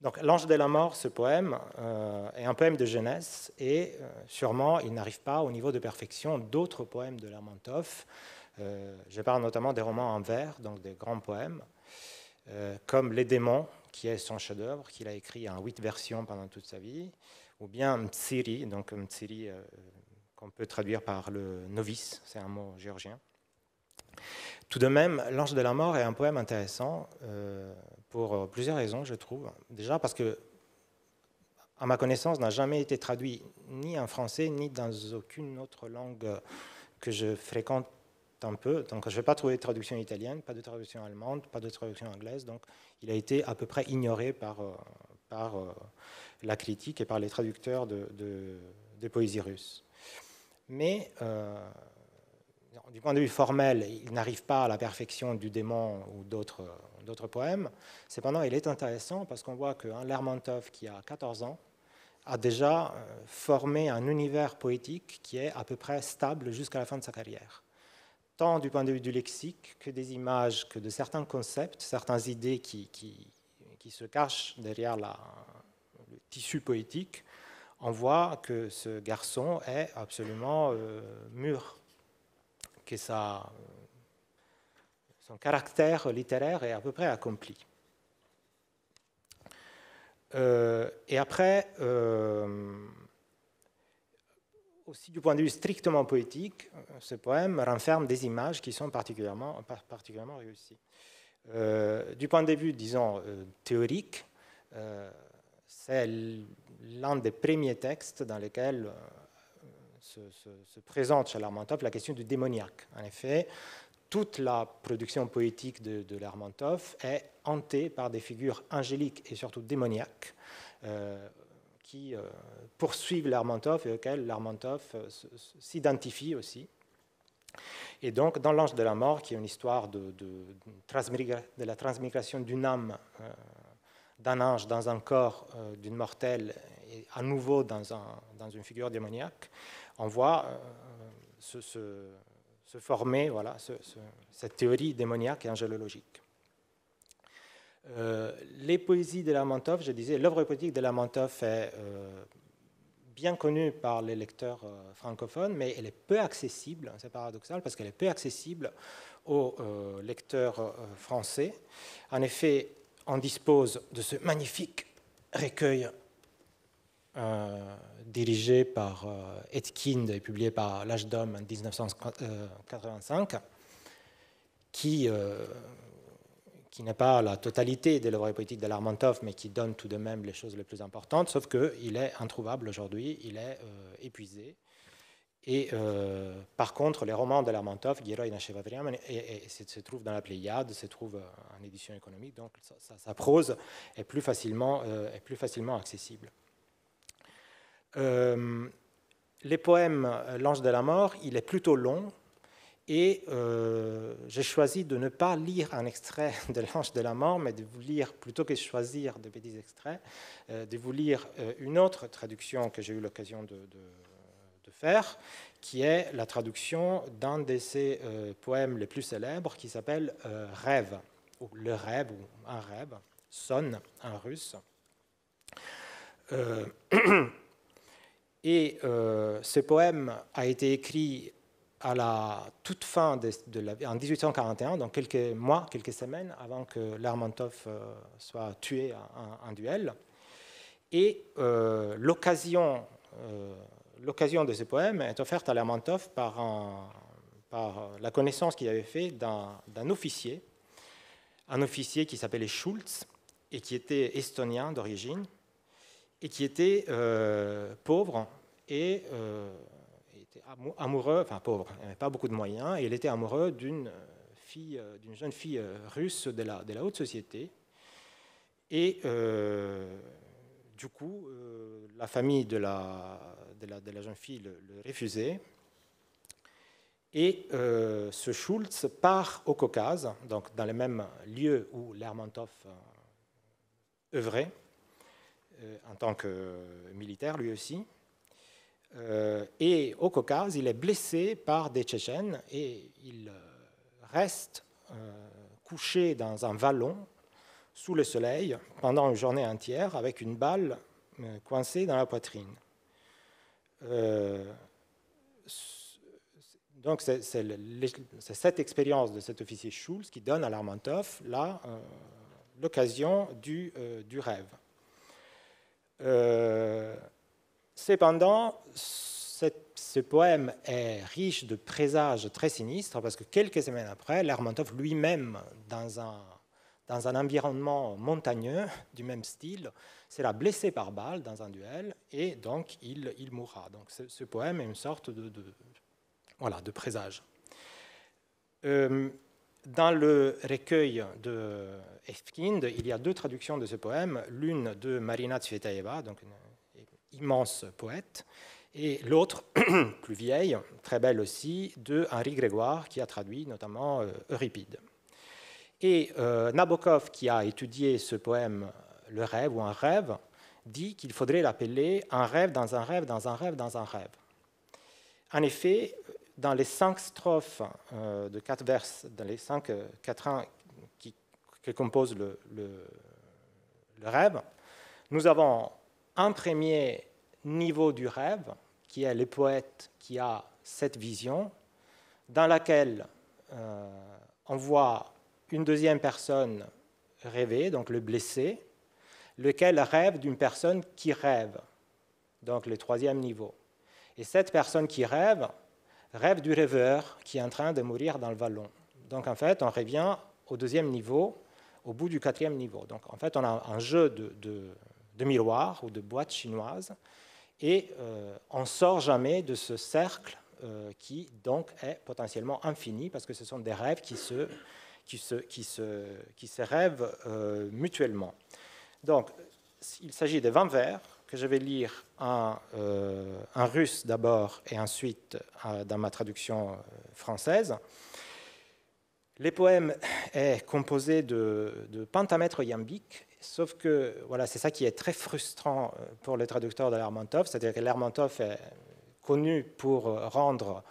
F: Donc L'Ange de la Mort, ce poème, euh, est un poème de jeunesse et euh, sûrement il n'arrive pas au niveau de perfection d'autres poèmes de Lermontov. je parle notamment des romans en vers, donc des grands poèmes, comme Les démons, qui est son chef-d'œuvre, qu'il a écrit en huit versions pendant toute sa vie, ou bien Mtsiri, donc Mtsiri euh, qu'on peut traduire par le novice, c'est un mot géorgien. Tout de même, L'Ange de la Mort est un poème intéressant euh, pour euh, plusieurs raisons, je trouve. Déjà parce que, à ma connaissance, n'a jamais été traduit ni en français ni dans aucune autre langue que je fréquente un peu. Donc, je n'ai pas trouvé de traduction italienne, pas de traduction allemande, pas de traduction anglaise. Donc, il a été à peu près ignoré par, par la critique et par les traducteurs de, de, de poésie russe. Mais euh, du point de vue formel, il n'arrive pas à la perfection du démon ou d'autres poèmes. Cependant, il est intéressant parce qu'on voit que Lermontov, qui a 14 ans, a déjà euh, formé un univers poétique qui est à peu près stable jusqu'à la fin de sa carrière. Tant du point de vue du lexique que des images, que de certains concepts, certaines idées qui se cachent derrière la, tissu poétique, on voit que ce garçon est absolument euh, mûr, que son caractère littéraire est à peu près accompli. Euh, et après, euh, aussi du point de vue strictement poétique, ce poème renferme des images qui sont particulièrement, particulièrement réussies. du point de vue, disons, théorique, c'est l'un des premiers textes dans lesquels euh, se, présente chez Lermontov la question du démoniaque. En effet, toute la production poétique de, de est hantée par des figures angéliques et surtout démoniaques euh, qui euh, poursuivent Lermontov et auxquelles Lermontov s'identifie aussi. Et donc, dans L'Ange de la Mort, qui est une histoire de, de la transmigration d'une âme d'un ange dans un corps euh, d'une mortelle, et à nouveau dans, une figure démoniaque, on voit euh, se, former voilà, cette théorie démoniaque et angélologique. Euh, les poésies de Lamantov, je disais, l'œuvre poétique de Lamantov est bien connue par les lecteurs francophones, mais elle est peu accessible, hein, c'est paradoxal, parce qu'elle est peu accessible aux lecteurs français. En effet, on dispose de ce magnifique recueil euh, dirigé par euh, Edkind et publié par L'Âge d'Homme en 1985, qui, euh, qui n'est pas la totalité des l'œuvre politique de Larmantov, mais qui donne tout de même les choses les plus importantes, sauf qu'il est introuvable aujourd'hui, il est épuisé. Et euh, par contre, les romans de Lermontov, Giroy et se trouvent dans la Pléiade, se trouvent euh, en édition économique, donc sa, prose est plus facilement, euh, plus facilement accessible. les poèmes L'ange de la mort, il est plutôt long, et j'ai choisi de ne pas lire un extrait de L'ange de la mort, mais de vous lire, plutôt que de choisir de petits extraits, de vous lire une autre traduction que j'ai eu l'occasion de de faire, qui est la traduction d'un de ses euh, poèmes les plus célèbres qui s'appelle euh, Rêve, ou Le Rêve, ou Un Rêve, Sonne, un russe. Euh, et ce poème a été écrit à la toute fin de, de la, en 1841, donc quelques mois, quelques semaines avant que Lermontov soit tué en, en duel. Et l'occasion l'occasion de ce poème est offerte à Lermontov par, la connaissance qu'il avait faite d'un officier, un officier qui s'appelait Schultz et qui était estonien d'origine et qui était euh, pauvre et euh, amoureux, enfin pauvre, il n'avait pas beaucoup de moyens, et il était amoureux d'une fille, euh, d'une jeune fille russe de la, haute société. Et du coup, la famille de la, de, la, jeune fille le, refusait. Et euh, ce Schultz part au Caucase, donc dans le même lieu où Lermontov euh, œuvrait, euh, en tant que militaire lui aussi. et au Caucase, il est blessé par des Tchétchènes et il reste couché dans un vallon sous le soleil pendant une journée entière avec une balle coincée dans la poitrine. Euh, donc c'est cette expérience de cet officier Schulz qui donne à Lermontov là euh, l'occasion du, euh, du, rêve. cependant, ce poème est riche de présages très sinistres parce que quelques semaines après, Lermontov lui-même, dans un dans un environnement montagneux du même style, sera blessé par balle dans un duel et donc il, il mourra. Donc ce, poème est une sorte de, voilà, de présage. Euh, dans le recueil de Efkind, il y a deux traductions de ce poème, l'une de Marina Tsvetaeva, donc une immense poète, et l'autre, plus vieille, très belle aussi, de Henri Grégoire, qui a traduit notamment euh, Euripide. Et euh, Nabokov, qui a étudié ce poème Le rêve ou un rêve, dit qu'il faudrait l'appeler un rêve dans un rêve dans un rêve dans un rêve. En effet, dans les cinq strophes euh, de quatre verses, dans les cinq euh, quatrains qui, composent le, le, rêve, nous avons un premier niveau du rêve, qui est le poète qui a cette vision, dans laquelle euh, on voit une deuxième personne rêvée, donc le blessé, lequel rêve d'une personne qui rêve, donc le troisième niveau. Et cette personne qui rêve, rêve du rêveur qui est en train de mourir dans le vallon. Donc en fait, on revient au deuxième niveau, au bout du quatrième niveau. Donc en fait, on a un jeu de, de, ou de boîtes chinoises et euh, on sort jamais de ce cercle euh, qui donc est potentiellement infini, parce que ce sont des rêves qui se qui se, qui se, rêvent euh, mutuellement. Donc, il s'agit des 20 vers que je vais lire en, euh, russe d'abord et ensuite euh, dans ma traduction française. Les poèmes est composé de, pentamètres iambiques, sauf que voilà, c'est ça qui est très frustrant pour le traducteur de Lermontov, c'est-à-dire que Lermontov est connu pour rendre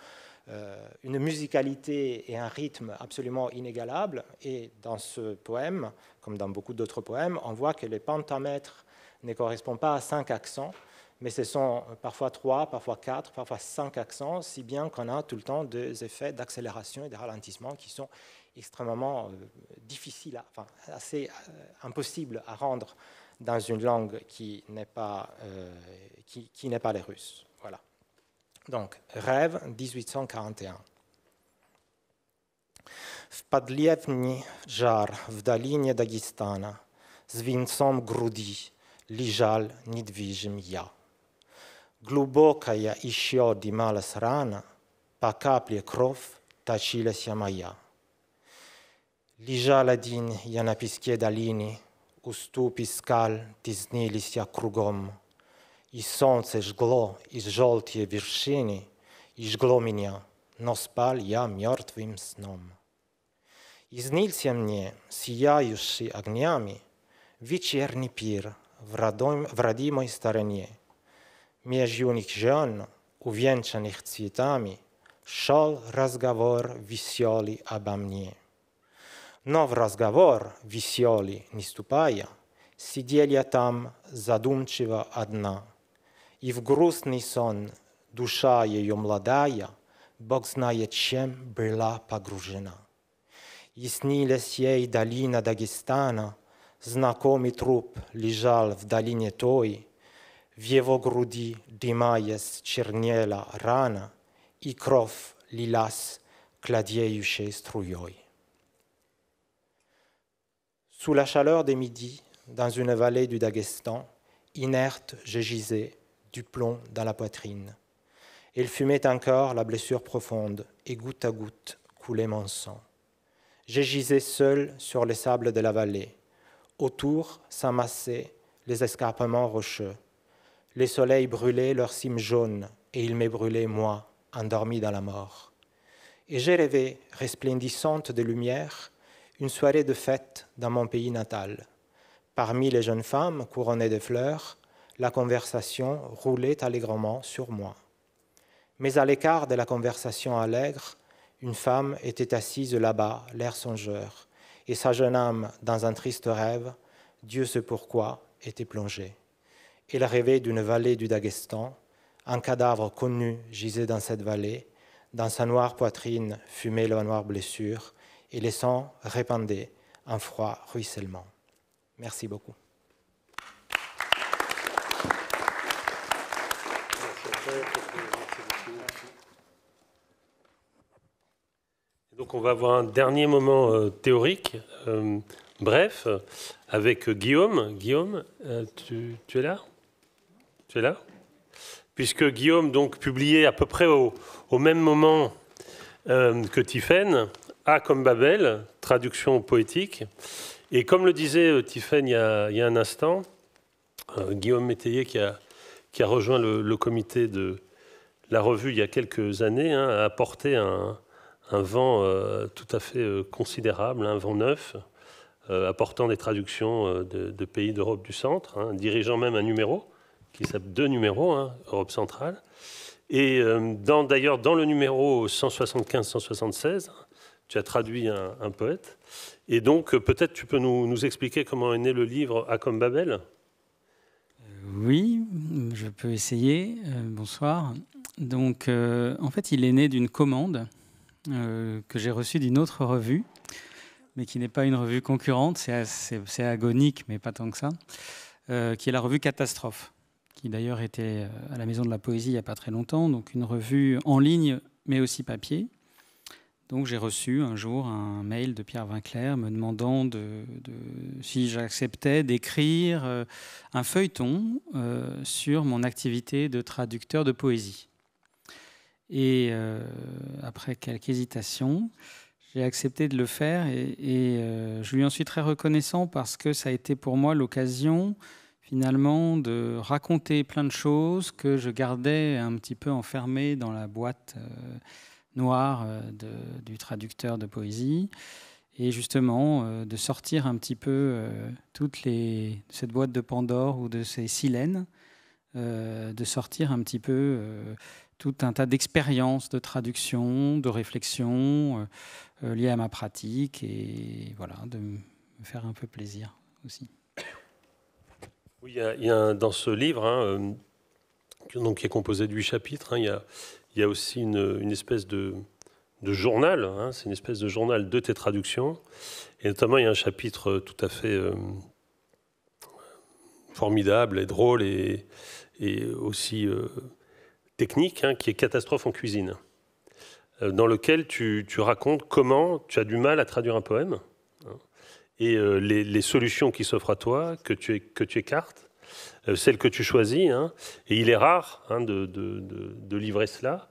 F: euh, une musicalité et un rythme absolument inégalables. Et dans ce poème, comme dans beaucoup d'autres poèmes, on voit que les pentamètres ne correspondent pas à cinq accents, mais ce sont parfois trois, parfois quatre, parfois cinq accents, si bien qu'on a tout le temps des effets d'accélération et de ralentissement qui sont extrêmement euh, difficiles, enfin assez euh, impossibles à rendre dans une langue qui n'est pas, qui n'est pas les Russes. Voilà. Donc, rêve 1841. W padliewni żar w dalinie Dagistana, z wincą grudi, liżal nidwiżym ja. Głęboka ja i siodi rana, pakapie krof krow, ta sile się maja. Liżal din ja na piskie dalini, u skal, ty znili krugom и солнце жгло из желтые вершины, и жгло меня, но спал я мертвым сном. Изнился мне, сияющий огнями, вечерний пир в, родом, в родимой стороне. Между них жен, увенчанных цветами, шел разговор веселый обо мне. Но в разговор веселый не ступая, сидел я там задумчиво одна — If в сон душа ее la Бог чем была погружена. И снилась ей долина Дагестана, знакомый труп лежал в долине той, в его груди Sous la chaleur des midis, dans une vallée du Daghestan, inerte, je gisais, du plomb dans la poitrine. Il fumait encore la blessure profonde, et goutte à goutte coulait mon sang. J'ai gisé seul sur les sables de la vallée. Autour s'amassaient les escarpements rocheux. Les soleils brûlaient leurs cimes jaunes, et ils m'est moi, endormi dans la mort. Et j'ai rêvé, resplendissante de lumière, une soirée de fête dans mon pays natal. Parmi les jeunes femmes couronnées de fleurs, la conversation roulait allègrement sur moi. Mais à l'écart de la conversation allègre, une femme était assise là-bas, l'air songeur, et sa jeune âme, dans un triste rêve, Dieu sait pourquoi, était plongée. Elle rêvait d'une vallée du Daghestan, un cadavre connu gisait dans cette vallée, dans sa noire poitrine fumait la noire blessure, et les sangs répandaient un froid ruissellement. Merci beaucoup.
A: Donc on va avoir un dernier moment euh, théorique, euh, bref, avec euh, Guillaume. Guillaume, tu, es là Tu es là Puisque Guillaume donc publié à peu près au, même moment que Tiphaine, A comme Babel, traduction poétique. Et comme le disait Tiphaine il, y a un instant, Guillaume Métayer qui a, qui a rejoint le, comité de la revue il y a quelques années hein, a apporté un, un vent euh, tout à fait euh, considérable, un vent neuf, euh, apportant des traductions de, pays d'Europe du Centre, hein, dirigeant même un numéro, qui s'appelle deux numéros, hein, Europe centrale. Et d'ailleurs, dans, le numéro 175-176, tu as traduit un, poète. Et donc, peut-être tu peux nous, expliquer comment est né le livre À comme Babel
G: Oui, je peux essayer. bonsoir. Donc, en fait, il est né d'une commande euh, que j'ai reçu d'une autre revue, mais qui n'est pas une revue concurrente, c'est agonique, mais pas tant que ça, euh, qui est la revue Catastrophe, qui d'ailleurs était euh, à la Maison de la Poésie il n'y a pas très longtemps, donc une revue en ligne, mais aussi papier. Donc j'ai reçu un jour un mail de Pierre Vinclair me demandant de, si j'acceptais d'écrire un feuilleton sur mon activité de traducteur de poésie. Et euh, après quelques hésitations, j'ai accepté de le faire et, euh, je lui en suis très reconnaissant parce que ça a été pour moi l'occasion finalement de raconter plein de choses que je gardais un petit peu enfermées dans la boîte euh, noire du traducteur de poésie et justement de sortir un petit peu toute toutes les cette boîte de Pandore ou de ces silènes, de sortir un petit peu tout un tas d'expériences de traduction, de réflexion euh, euh, liées à ma pratique et voilà, de me faire un peu plaisir aussi.
A: Oui, il y a, dans ce livre, hein, euh, donc, qui est composé de huit chapitres, hein, il, y a, il, y a, aussi une, espèce de, journal, hein, c'est une espèce de journal de tes traductions, et notamment il y a un chapitre tout à fait formidable et drôle et, et aussi technique hein, qui est Catastrophe en cuisine, euh, dans lequel tu, racontes comment tu as du mal à traduire un poème hein, et euh, les, solutions qui s'offrent à toi, que tu, que tu écartes, euh, celles que tu choisis. Hein, et il est rare de, livrer cela.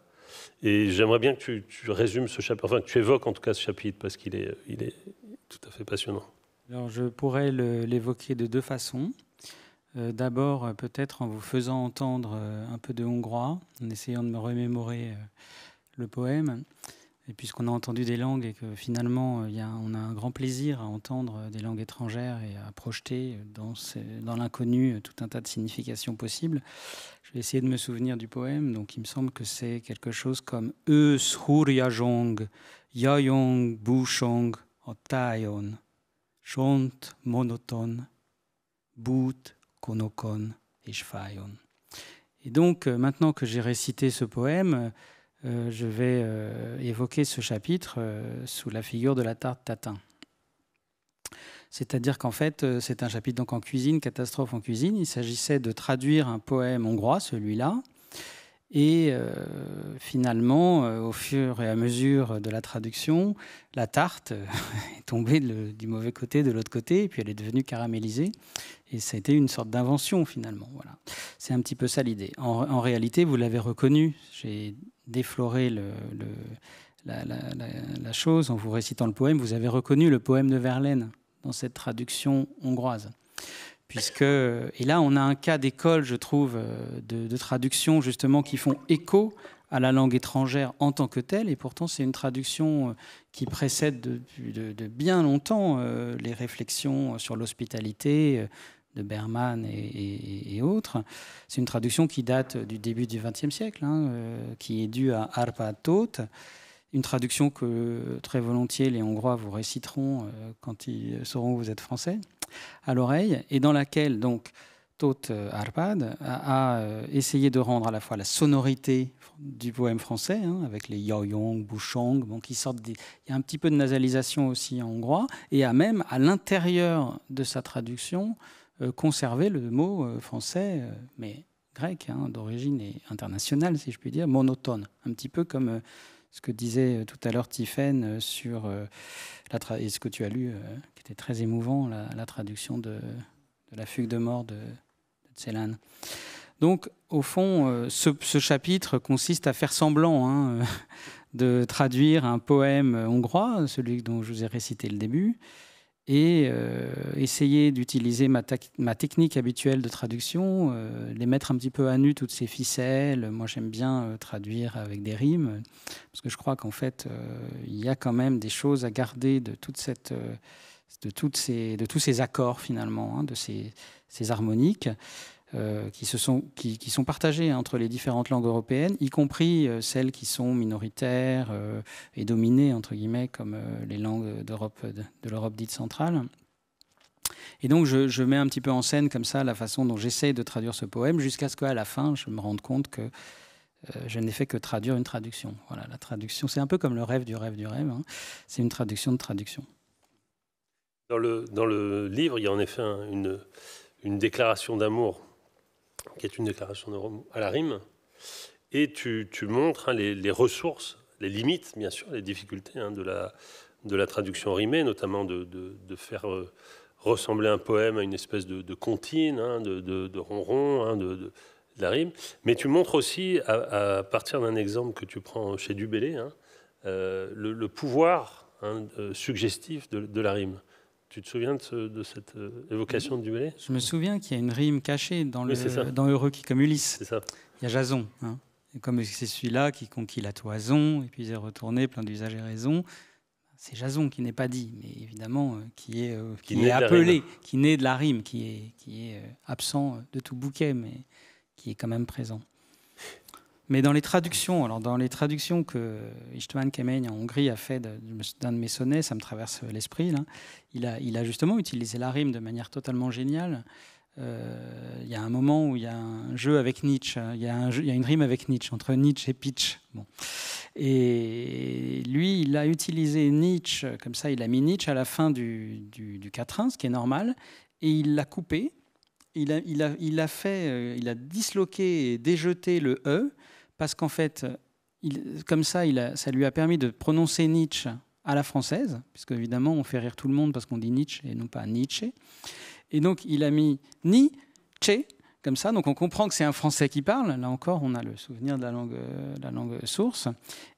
A: Et j'aimerais bien que tu, résumes ce chapitre, enfin que tu évoques en tout cas ce chapitre, parce qu'il est, il est tout à fait passionnant.
G: Alors je pourrais l'évoquer de deux façons. Euh, d'abord, euh, peut-être en vous faisant entendre euh, un peu de hongrois, en essayant de me remémorer le poème. Et puisqu'on a entendu des langues et que finalement y a, on a un grand plaisir à entendre des langues étrangères et à projeter dans, l'inconnu tout un tas de significations possibles, je vais essayer de me souvenir du poème. Donc il me semble que c'est quelque chose comme yayong bushong otayon, chont monotone, bout konokon Et donc, euh, maintenant que j'ai récité ce poème, euh, je vais euh, évoquer ce chapitre sous la figure de la tarte tatin. C'est-à-dire qu'en fait, c'est un chapitre donc en cuisine, catastrophe en cuisine. Il s'agissait de traduire un poème hongrois, celui-là. Et finalement, au fur et à mesure de la traduction, la tarte est tombée du mauvais côté, de l'autre côté, et puis elle est devenue caramélisée. Et ça a été une sorte d'invention finalement. Voilà. C'est un petit peu ça l'idée. En, réalité, vous l'avez reconnu, j'ai défloré le, la, chose en vous récitant le poème. Vous avez reconnu le poème de Verlaine dans cette traduction hongroise. Puisque, et là, on a un cas d'école, je trouve, euh, de, de traduction justement qui font écho à la langue étrangère en tant que telle, et pourtant c'est une traduction euh, qui précède de, bien longtemps euh, les réflexions sur l'hospitalité, de Berman et, autres. C'est une traduction qui date du début du XXe siècle, hein, euh, qui est due à Arpad Toth, une traduction que très volontiers les Hongrois vous réciteront euh, quand ils sauront que vous êtes français, à l'oreille, et dans laquelle donc Toth euh, Arpad a, essayé de rendre à la fois la sonorité du poème français, hein, avec les yaoyong, bouchong, qui sortent il y a un petit peu de nasalisation aussi en hongrois, et a même à l'intérieur de sa traduction euh, conserver le mot euh, français, euh, mais grec, hein, d'origine et internationale, si je puis dire, monotone, un petit peu comme ce que disait tout à l'heure Tiffaine sur et ce que tu as lu, qui était très émouvant, la, traduction de, la fugue de mort de, de Donc, au fond, ce, chapitre consiste à faire semblant hein, de traduire un poème hongrois, celui dont je vous ai récité le début, et euh, essayer d'utiliser ma, technique habituelle de traduction, euh, les mettre un petit peu à nu toutes ces ficelles. Moi, j'aime bien euh, traduire avec des rimes, parce que je crois qu'en fait, il y a quand même des choses à garder de toute cette, de toutes ces, de tous ces accords finalement, hein, de ces harmoniques. Euh, qui, se sont, qui, sont partagées entre les différentes langues européennes, y compris euh, celles qui sont minoritaires euh, et dominées, entre guillemets, comme les langues d'Europe, de, l'Europe dite centrale. Et donc, je, je, mets un petit peu en scène comme ça la façon dont j'essaie de traduire ce poème, jusqu'à ce qu'à la fin, je me rende compte que je n'ai fait que traduire une traduction. Voilà, la traduction, c'est un peu comme le rêve du rêve du rêve. Hein. C'est une traduction de traduction.
A: Dans le, dans le livre, il y a en effet une, une déclaration d'amour qui est une déclaration de, à la rime, et tu, montres hein, les, ressources, les limites, bien sûr, les difficultés hein, de, la, de la traduction rimée, notamment de, faire euh, ressembler un poème à une espèce de, de comptine, hein, de, ronron, de, la rime. Mais tu montres aussi, à, partir d'un exemple que tu prends chez Dubélé, euh, le, pouvoir euh, suggestif de, la rime. Tu te souviens de, cette euh, évocation de Dumoulin Je
G: me souviens qu'il y a une rime cachée dans, le, Heureux qui comme Ulysse. Il y a Jason. Hein. comme c'est celui-là qui conquit la toison, et puis il est retourné plein d'usages et raisons, c'est Jason qui n'est pas dit, mais évidemment euh, qui est, euh, appelé, qui naît de la rime, qui est, absent de tout bouquet, mais qui est quand même présent. Mais dans les traductions, alors dans les traductions que Istvan Kemény en Hongrie a fait d'un de mes sonnets, ça me traverse l'esprit, il a, il a, justement utilisé la rime de manière totalement géniale. Euh, il y a un moment où il y a un jeu avec Nietzsche, hein. il y, a une rime avec Nietzsche, entre Nietzsche et Pitch. Bon. Et lui, il a utilisé Nietzsche, comme ça, il a mis Nietzsche à la fin du, du, quatrain, ce qui est normal, et il l'a coupé, il a, il a, fait, euh, il a disloqué et déjeté le E, parce qu'en fait, il, comme ça, il ça lui a permis de prononcer Nietzsche à la française, puisque évidemment on fait rire tout le monde parce qu'on dit Nietzsche et non pas Nietzsche. Et donc il a mis Nietzsche comme ça, donc on comprend que c'est un français qui parle, là encore on a le souvenir de la langue, euh, la langue source.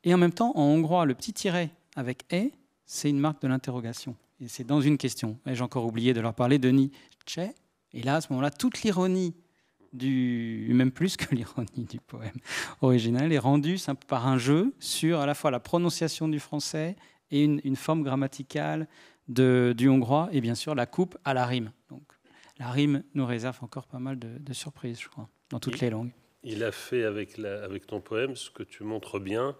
G: Et en même temps, en hongrois, le petit tiret avec E, c'est une marque de l'interrogation. Et c'est dans une question. J'ai encore oublié de leur parler de Nietzsche. Et là, à ce moment-là, toute l'ironie du, même plus que l'ironie du poème original, est rendue par un jeu sur à la fois la prononciation du français et une, forme grammaticale du hongrois, et bien sûr la coupe à la rime. Donc, la rime nous réserve encore pas mal de, surprises, je crois, dans toutes les langues.
A: Il a fait avec, la, avec ton poème ce que tu montres bien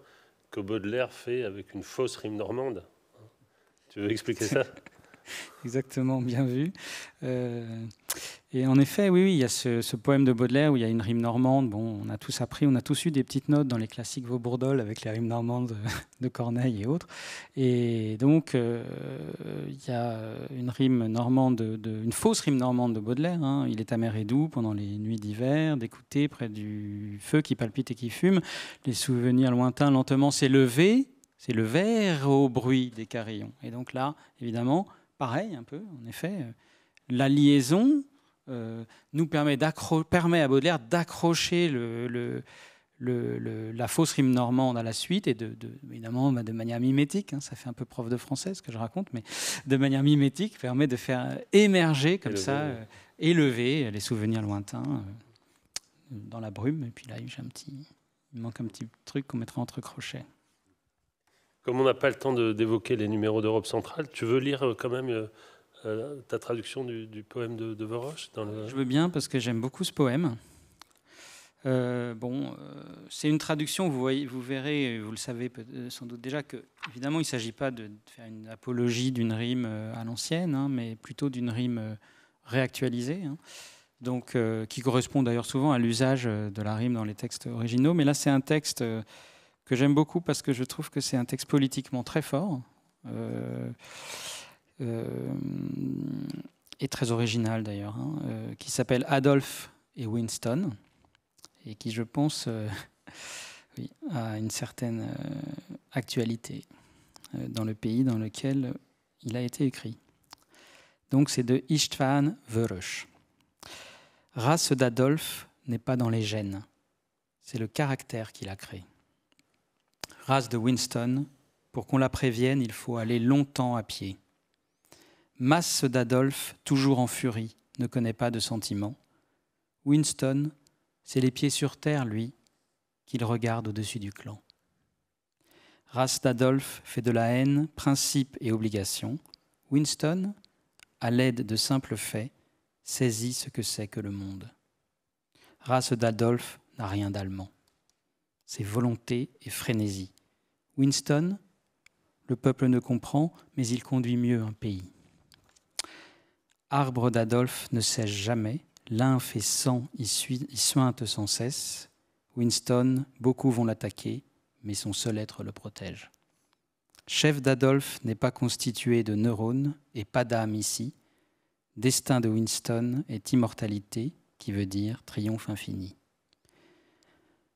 A: que Baudelaire fait avec une fausse rime normande. Tu veux expliquer ça
G: Exactement, bien vu. Euh, et en effet, oui, oui, il y a ce, poème de Baudelaire où il y a une rime normande. Bon, on a tous appris, on a tous eu des petites notes dans les classiques Vaubourdol avec les rimes normandes de Corneille et autres. Et donc, euh, il y a une rime normande, de, une fausse rime normande de Baudelaire. Hein. Il est amer et doux pendant les nuits d'hiver, d'écouter près du feu qui palpite et qui fume. Les souvenirs lointains lentement s'élevaient, C'est le au bruit des carillons. Et donc là, évidemment, pareil un peu, en effet. Euh, la liaison euh, nous permet, permet à Baudelaire d'accrocher le, la fausse rime normande à la suite, et de, évidemment bah, de manière mimétique, hein, ça fait un peu prof de français ce que je raconte, mais de manière mimétique permet de faire émerger comme ça, euh, élever les souvenirs lointains dans la brume, et puis là j'ai un petit, il manque un petit truc qu'on mettra entre crochets
A: comme on n'a pas le temps d'évoquer les numéros d'Europe centrale, tu veux lire euh, quand même euh, euh, ta traduction du, poème de, de Voroche dans Je veux bien parce que j'aime beaucoup ce
G: poème. bon, c'est une traduction, vous, verrez, vous le savez sans doute déjà, que évidemment il ne s'agit pas de faire une apologie d'une rime à l'ancienne, hein, mais plutôt d'une rime réactualisée, hein. donc, qui correspond d'ailleurs souvent à l'usage de la rime dans les textes originaux. Mais là, c'est un texte que j'aime beaucoup parce que je trouve que c'est un texte politiquement très fort euh, euh, et très original d'ailleurs, hein, euh, qui s'appelle Adolphe et Winston et qui, je pense, a une certaine actualité dans le pays dans lequel il a été écrit. Donc c'est de Istvan Vörös. Race d'Adolphe n'est pas dans les gènes, c'est le caractère qu'il a créé race de Winston, pour qu'on la prévienne, il faut aller longtemps à pied. Masse d'Adolphe, toujours en furie, ne connaît pas de sentiments. Winston, c'est les pieds sur terre, lui, qu'il regarde au-dessus du clan. Race d'Adolphe fait de la haine principe et obligation. Winston, à l'aide de simples faits, saisit ce que c'est que le monde. Race d'Adolphe n'a rien d'allemand. C'est volonté et frénésie. Winston, le peuple ne comprend, mais il conduit mieux un pays. Arbre d'Adolphe ne sèche jamais, l'un et sang y, suinte sans cesse. Winston, beaucoup vont l'attaquer, mais son seul être le protège. Chef d'Adolphe n'est pas constitué de neurones et pas d'âme ici. Destin de Winston est immortalité, qui veut dire triomphe infini.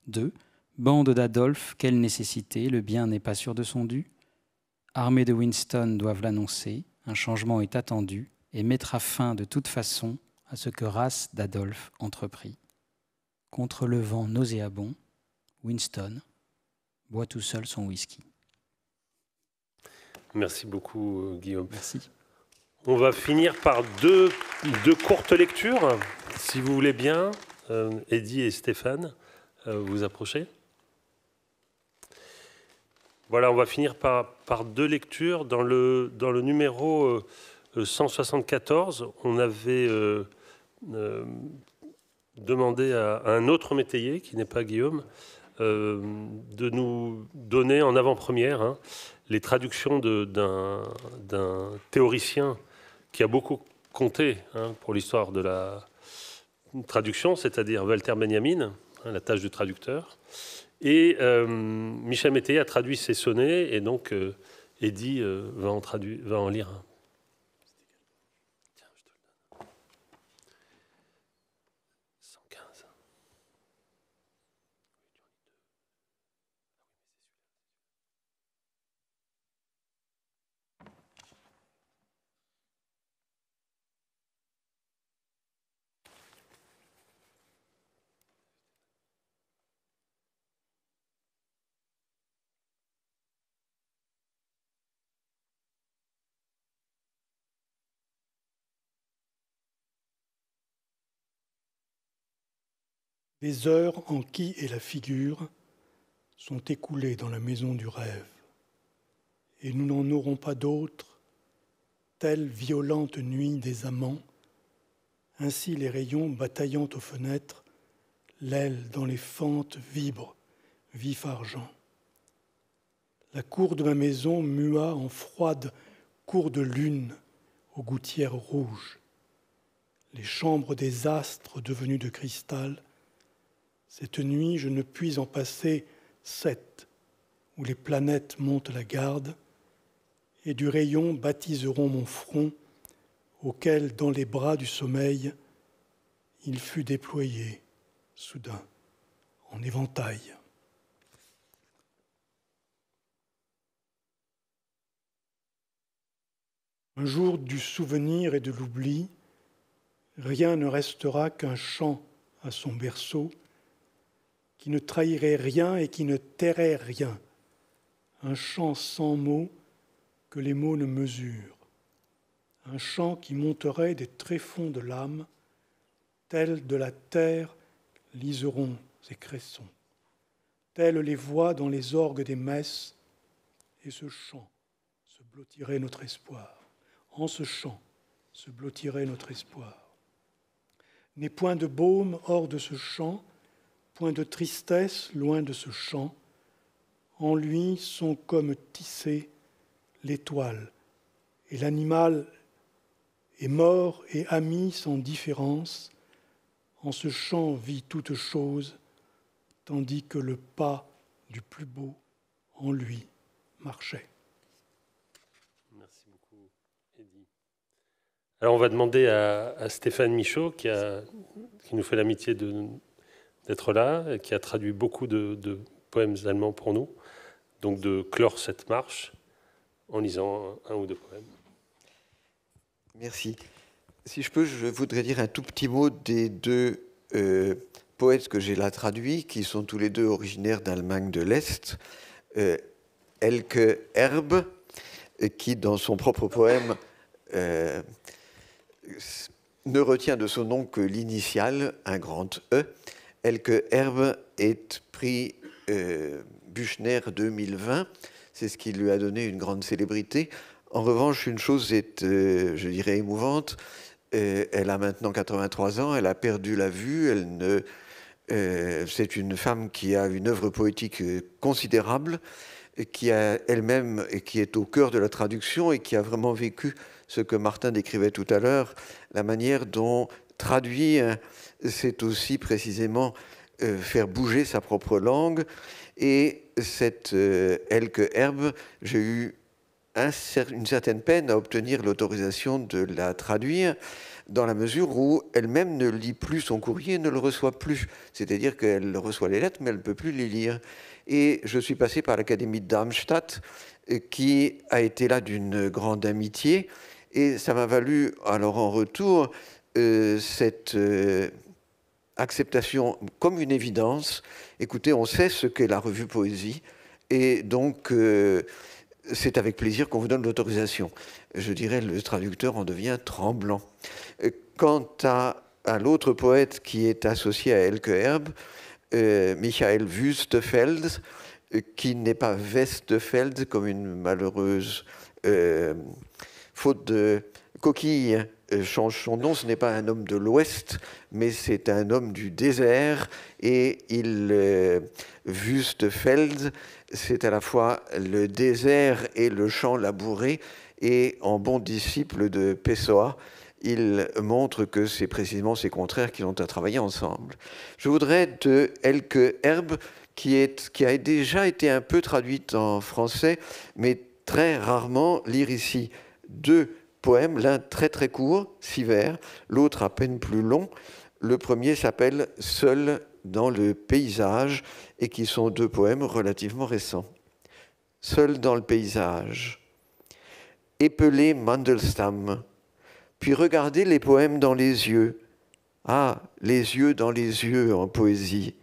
G: 2. Bande d'Adolphe, quelle nécessité, le bien n'est pas sûr de son dû. Armée de Winston doivent l'annoncer, un changement est attendu et mettra fin de toute façon à ce que race d'Adolphe entreprit. Contre le vent nauséabond, Winston boit tout
A: seul son whisky. Merci beaucoup, euh, Guillaume. Merci. On va finir par deux, courtes lectures, si vous voulez bien. Euh, Eddie et Stéphane, euh, vous approchez. Voilà, on va finir par, deux lectures. Dans le, numéro 174, euh, euh, on avait euh, demandé à, un autre métayer, qui n'est pas Guillaume, de nous donner en avant-première hein, les traductions d'un théoricien qui a beaucoup compté hein, pour l'histoire de la traduction, c'est-à-dire Walter Benjamin, hein, la tâche du traducteur, et euh, Michel Mété a traduit ces sonnets, et donc euh, Eddy euh, va, en va en lire un.
H: Les heures en qui est la figure sont écoulées dans la maison du rêve, et nous n'en aurons pas d'autres, telle violente nuit des amants, ainsi les rayons bataillant aux fenêtres, l'aile dans les fentes vibre, vif argent. La cour de ma maison mua en froide cour de lune aux gouttières rouges. Les chambres des astres devenues de cristal cette nuit, je ne puis en passer sept, où les planètes montent la garde, et du rayon baptiseront mon front, auquel, dans les bras du sommeil, il fut déployé, soudain, en éventail. Un jour du souvenir et de l'oubli, rien ne restera qu'un chant à son berceau, qui ne trahirait rien et qui ne tairait rien. Un chant sans mots que les mots ne mesurent. Un chant qui monterait des tréfonds de l'âme, tels de la terre liseront ses cressons, telles les voix dans les orgues des messes, et ce chant se blottirait notre espoir. En ce chant se blottirait notre espoir. N'est point de baume hors de ce chant, point de tristesse loin de ce champ, en lui sont comme tissées l'étoile, et l'animal est mort et ami sans différence, en ce champ vit toute chose, tandis que le pas du plus beau en lui marchait. Merci
A: beaucoup, Alors on va demander à, Stéphane Michaud, qui, a, qui nous fait l'amitié de d'être là, qui a traduit beaucoup de, poèmes allemands pour nous. Donc de clore cette marche en lisant un ou deux poèmes.
I: Merci. Si je peux, je voudrais dire un tout petit mot des deux euh, poètes que j'ai là traduits, qui sont tous les deux originaires d'Allemagne de l'Est. Euh, Elke Herbe, qui dans son propre poème euh, ne retient de son nom que l'initiale, un grand E, que Herbe est prix euh, 2020. C'est ce qui lui a donné une grande célébrité. En revanche, une chose est, euh, je dirais, émouvante. Euh, elle a maintenant 83 ans, elle a perdu la vue, elle ne... Euh, c'est une femme qui a une œuvre poétique considérable, qui a elle-même et qui est au cœur de la traduction et qui a vraiment vécu ce que Martin décrivait tout à l'heure, la manière dont traduit c'est aussi précisément euh, faire bouger sa propre langue. Et cette euh, Elke Herbe, j'ai eu une certaine peine à obtenir l'autorisation de la traduire, dans la mesure où elle-même ne lit plus son courrier, et ne le reçoit plus. C'est-à-dire qu'elle reçoit les lettres, mais elle ne peut plus les lire. Et je suis passé par l'Académie de Darmstadt, euh, qui a été là d'une grande amitié. Et ça m'a valu, alors en retour, cette acceptation comme une évidence. Écoutez, on sait ce qu'est la revue Poésie, et donc euh, c'est avec plaisir qu'on vous donne l'autorisation. Je dirais, le traducteur en devient tremblant. Euh, quant à, l'autre poète qui est associé à Elke Herb, euh, Michael Wüstefeld, qui n'est pas Westfeld comme une malheureuse faute de coquille change euh, son nom, ce n'est pas un homme de l'Ouest, mais c'est un homme du désert. Et il, euh, Wüstefeld, c'est à la fois le désert et le champ labouré. Et en bon disciple de Pessoa, il montre que c'est précisément ces contraires qui ont à travailler ensemble. Je voudrais de Elke Herbe, qui, qui a déjà été un peu traduite en français, mais très rarement, lire ici deux poèmes, l'un très très court, six vers, l'autre à peine plus long. Le premier s'appelle Seul dans le paysage et qui sont deux poèmes relativement récents. Seul dans le paysage. Épeler Mandelstam, puis regarder les poèmes dans les yeux. Ah, les yeux dans les yeux en poésie.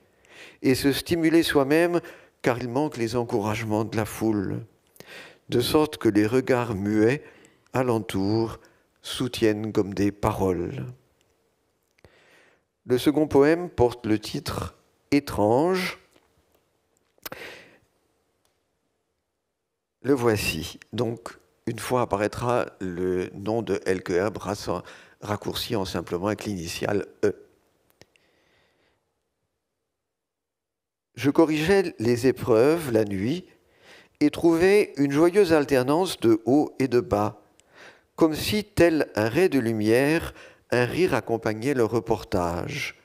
I: Et se stimuler soi-même car il manque les encouragements de la foule. De sorte que les regards muets alentour soutiennent comme des paroles. Le second poème porte le titre Étrange. Le voici. Donc, une fois apparaîtra le nom de Herb raccourci en simplement avec l'initiale E. Je corrigeais les épreuves la nuit et trouvais une joyeuse alternance de haut et de bas, comme si, tel un ray de lumière, un rire accompagnait le reportage.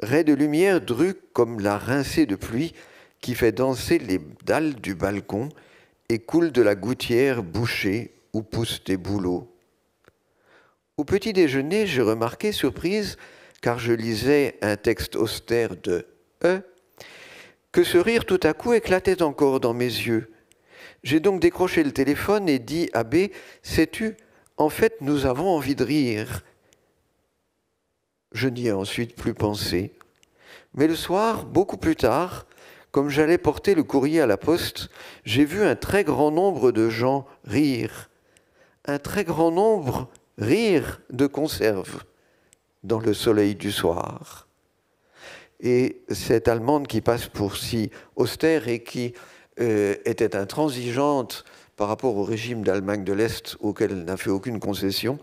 I: Ray de lumière dru comme la rincée de pluie qui fait danser les dalles du balcon et coule de la gouttière bouchée où poussent des bouleaux. Au petit déjeuner, j'ai remarqué, surprise, car je lisais un texte austère de E, que ce rire tout à coup éclatait encore dans mes yeux, j'ai donc décroché le téléphone et dit à B, sais-tu, en fait, nous avons envie de rire. Je n'y ai ensuite plus pensé. Mais le soir, beaucoup plus tard, comme j'allais porter le courrier à la poste, j'ai vu un très grand nombre de gens rire. Un très grand nombre rire de conserve dans le soleil du soir. Et cette Allemande qui passe pour si austère et qui euh, était intransigeante par rapport au régime d'Allemagne de l'Est auquel elle n'a fait aucune concession,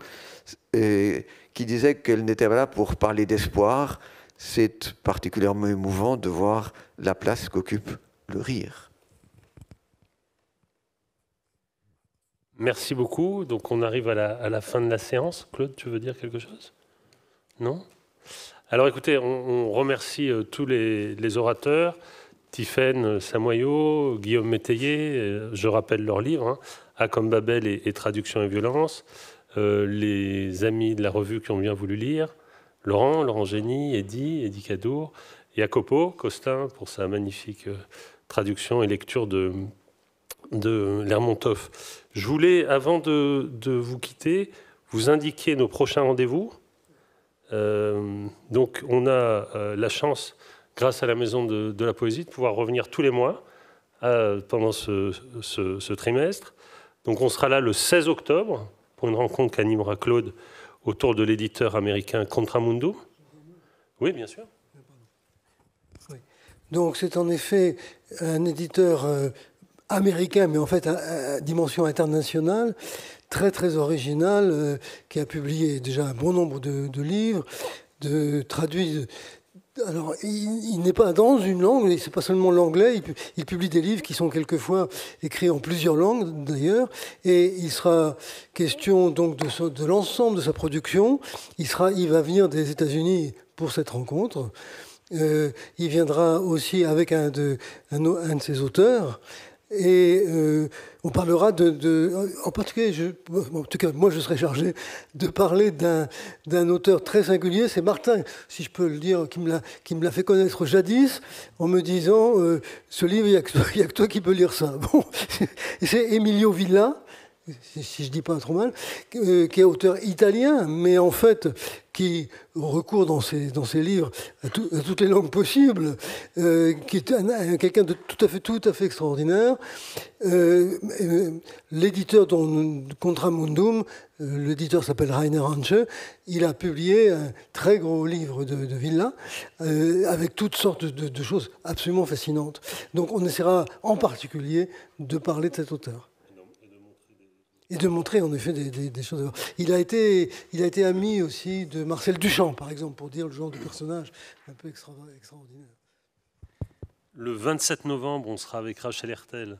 I: et qui disait qu'elle n'était pas là pour parler d'espoir. C'est particulièrement émouvant de voir la place qu'occupe le rire.
A: Merci beaucoup. Donc on arrive à la, fin de la séance. Claude, tu veux dire quelque chose Non Alors écoutez, on, remercie euh, tous les orateurs. Tiphaine euh, Samoyau, Guillaume Métayer, euh, je rappelle leurs livres, hein. A comme Babel et, Traduction et violence, euh, les amis de la revue qui ont bien voulu lire, Laurent, Laurent Génie, Eddy, Eddy Cadour, Jacopo Costin pour sa magnifique traduction et lecture de, de Lermontov. Je voulais, avant de, vous quitter, vous indiquer nos prochains rendez-vous. donc, on a la chance grâce à la Maison de, la Poésie, de pouvoir revenir tous les mois euh, pendant ce, trimestre. Donc on sera là le 16 octobre pour une rencontre qu'animera Claude autour de l'éditeur américain Contramundo. Oui, bien sûr.
B: Donc c'est en effet un éditeur euh, américain, mais en fait à, dimension internationale, très très original, euh, qui a publié déjà un bon nombre de, de livres, de, traduits alors, il, n'est pas dans une langue, c'est pas seulement l'anglais, il, publie des livres qui sont quelquefois écrits en plusieurs langues d'ailleurs, et il sera question donc de, l'ensemble de sa production. Il, sera, il va venir des États-Unis pour cette rencontre. Euh, il viendra aussi avec un de ses auteurs, et euh, on parlera de, de en particulier, je, en tout cas, moi je serai chargé de parler d'un auteur très singulier, c'est Martin, si je peux le dire, qui me l'a fait connaître jadis, en me disant, euh, ce livre, il n'y a, a, que toi qui peux lire ça. Bon, c'est Emilio Villa, si je dis pas trop mal, euh, qui est auteur italien, mais en fait qui recourt dans ses, dans ses livres à, toutes les langues possibles, euh, qui est quelqu'un de tout à fait, tout à fait extraordinaire. Euh, l'éditeur dont Contramundum, l'éditeur s'appelle Rainer Hansche, il a publié un très gros livre de, de Villa avec toutes sortes de choses absolument fascinantes. Donc on essaiera en particulier de parler de cet auteur et de montrer en effet des, choses. Il a, été, il a été ami aussi de Marcel Duchamp, par exemple, pour dire le genre de personnage un peu extra, extraordinaire.
A: Le 27 novembre, on sera avec Rachel Hertel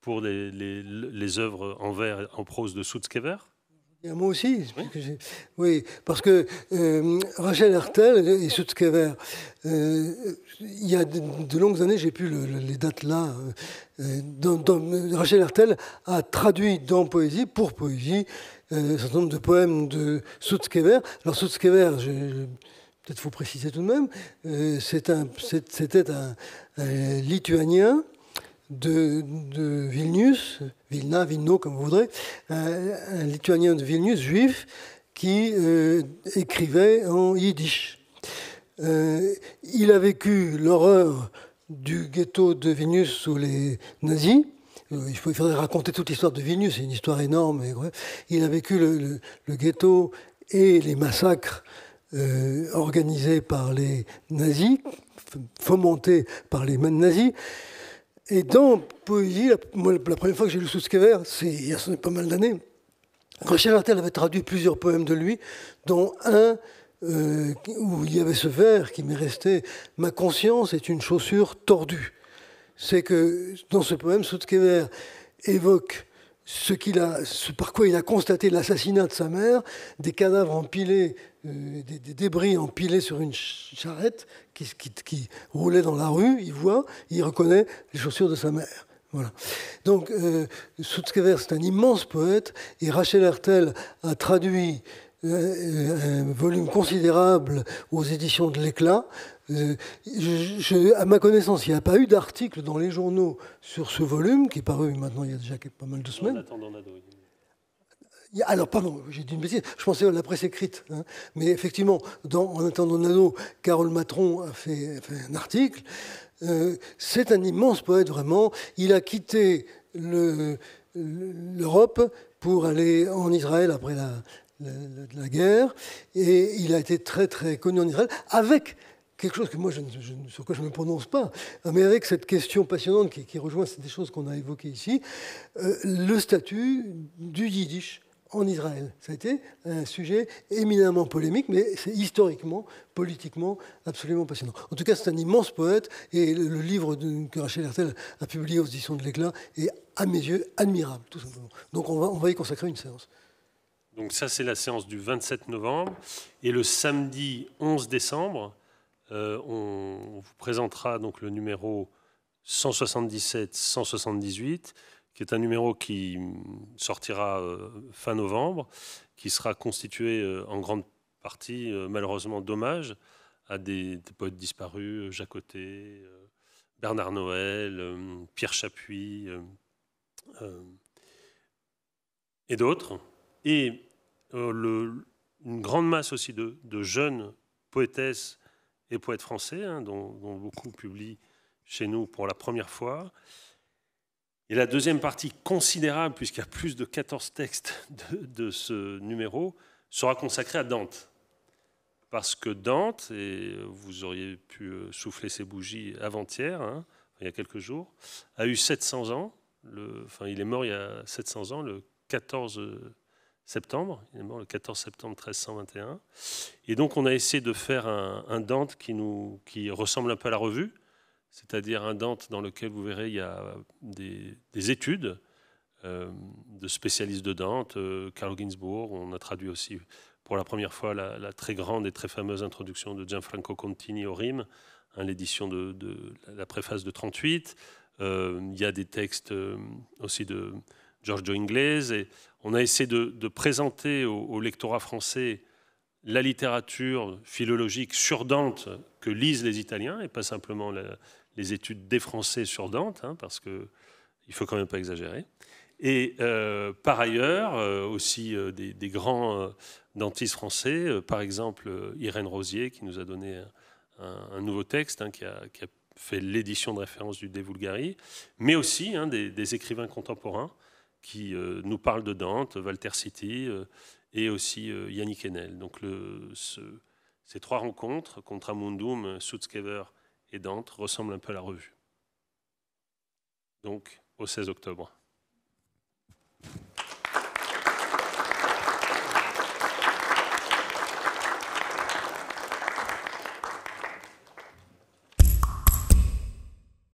A: pour les, œuvres en vers en prose de Soutzkever
B: moi aussi. Oui, parce que, euh, Rachel Hertel et Soutskever, euh, il y a de, longues années, j'ai plus les dates là. Euh, Rachel Hertel a traduit dans Poésie, pour Poésie, un certain nombre de poèmes de Soutskever. Alors Soutskever, peut-être faut préciser tout de même, c'était un, Lituanien de, Vilnius, Vilna, Vilno, comme vous voudrez, euh, un, lituanien de Vilnius, juif, qui euh, écrivait en yiddish. Euh, il a vécu l'horreur du ghetto de Vilnius sous les nazis. Il faudrait raconter toute l'histoire de Vilnius, c'est une histoire énorme. Il a vécu le, ghetto et les massacres organisés par les nazis, fomentés par les nazis. Et dans Poésie, la, première fois que j'ai lu Souskever, c'est il y a pas mal d'années, Rochelle Artel avait traduit plusieurs poèmes de lui, dont un euh, où il y avait ce vers qui m'est resté Ma conscience est une chaussure tordue. C'est que dans ce poème, Soutkever évoque ce, par quoi il a constaté l'assassinat de sa mère, des cadavres empilés, euh, des, débris empilés sur une charrette, qui, qui, roulait dans la rue, il voit, il reconnaît les chaussures de sa mère. Voilà. Donc, euh, c'est un immense poète, et Rachel Hertel a traduit euh, euh, un volume considérable aux éditions de l'éclat. Euh, je, à ma connaissance, il n'y a pas eu d'article dans les journaux sur ce volume, qui est paru maintenant il y a déjà pas mal de semaines. En attendant, alors, pardon, j'ai dit une bêtise, je pensais à la presse écrite. Hein. Mais effectivement, dans, en attendant Nano, Carole Matron a fait, un article. Euh, c'est un immense poète, vraiment. Il a quitté l'Europe pour aller en Israël après la, guerre. Et il a été très, très connu en Israël avec quelque chose que moi, sur quoi je ne me prononce pas, mais avec cette question passionnante qui, rejoint des choses qu'on a évoquées ici, euh, le statut du yiddish en Israël. Ça a été un sujet éminemment polémique, mais c'est historiquement, politiquement, absolument passionnant. En tout cas, c'est un immense poète, et le livre que Rachel Hertel a publié aux éditions de l'Éclat est, à mes yeux, admirable, tout simplement. Donc on va, on va y consacrer une séance.
A: Donc ça, c'est la séance du 27 novembre. Et le samedi 11 décembre, euh, on, vous présentera donc le numéro 177-178 qui est un numéro qui sortira euh, fin novembre, qui sera constitué euh, en grande partie, euh, malheureusement, d'hommage à des, poètes disparus, Jacotet, Bernard Noël, Pierre Chapuis et d'autres. Et une grande masse aussi de, jeunes poétesses et poètes français, hein, dont, beaucoup publient chez nous pour la première fois. Et la deuxième partie, considérable, puisqu'il y a plus de 14 textes de, ce numéro, sera consacrée à Dante. Parce que Dante, et vous auriez pu euh, souffler ses bougies avant-hier, hein, il y a quelques jours, a eu 700 ans. enfin, il est mort il y a 700 ans, le 14 septembre. est mort le 14 septembre 1321. Et donc, on a essayé de faire un, un Dante qui, nous, qui ressemble un peu à la revue, c'est-à-dire un Dante dans lequel vous verrez il y a des, études euh, de spécialistes de Dante, euh, Carlo Ginzburg, on a traduit aussi pour la première fois la, très grande et très fameuse introduction de Gianfranco Contini au Rime, hein, l'édition de, la préface de 38. Euh, il y a des textes euh, aussi de Giorgio Inglese. Et on a essayé de, présenter au, au, lectorat français la littérature philologique sur Dante que lisent les Italiens et pas simplement la, les études des Français sur Dante, hein, parce qu'il ne faut quand même pas exagérer. Et euh, par ailleurs, euh, aussi euh, des, grands dentistes français, par exemple Irène Rosier, qui nous a donné un, nouveau texte, hein, qui, a, fait l'édition de référence du De Vulgari, mais aussi hein, des, écrivains contemporains qui nous parlent de Dante, Walter City et aussi Yannick Enel. Donc ces trois rencontres, Contramundum, Sutzkever et Dante ressemble un peu à la revue. Donc, au 16 octobre.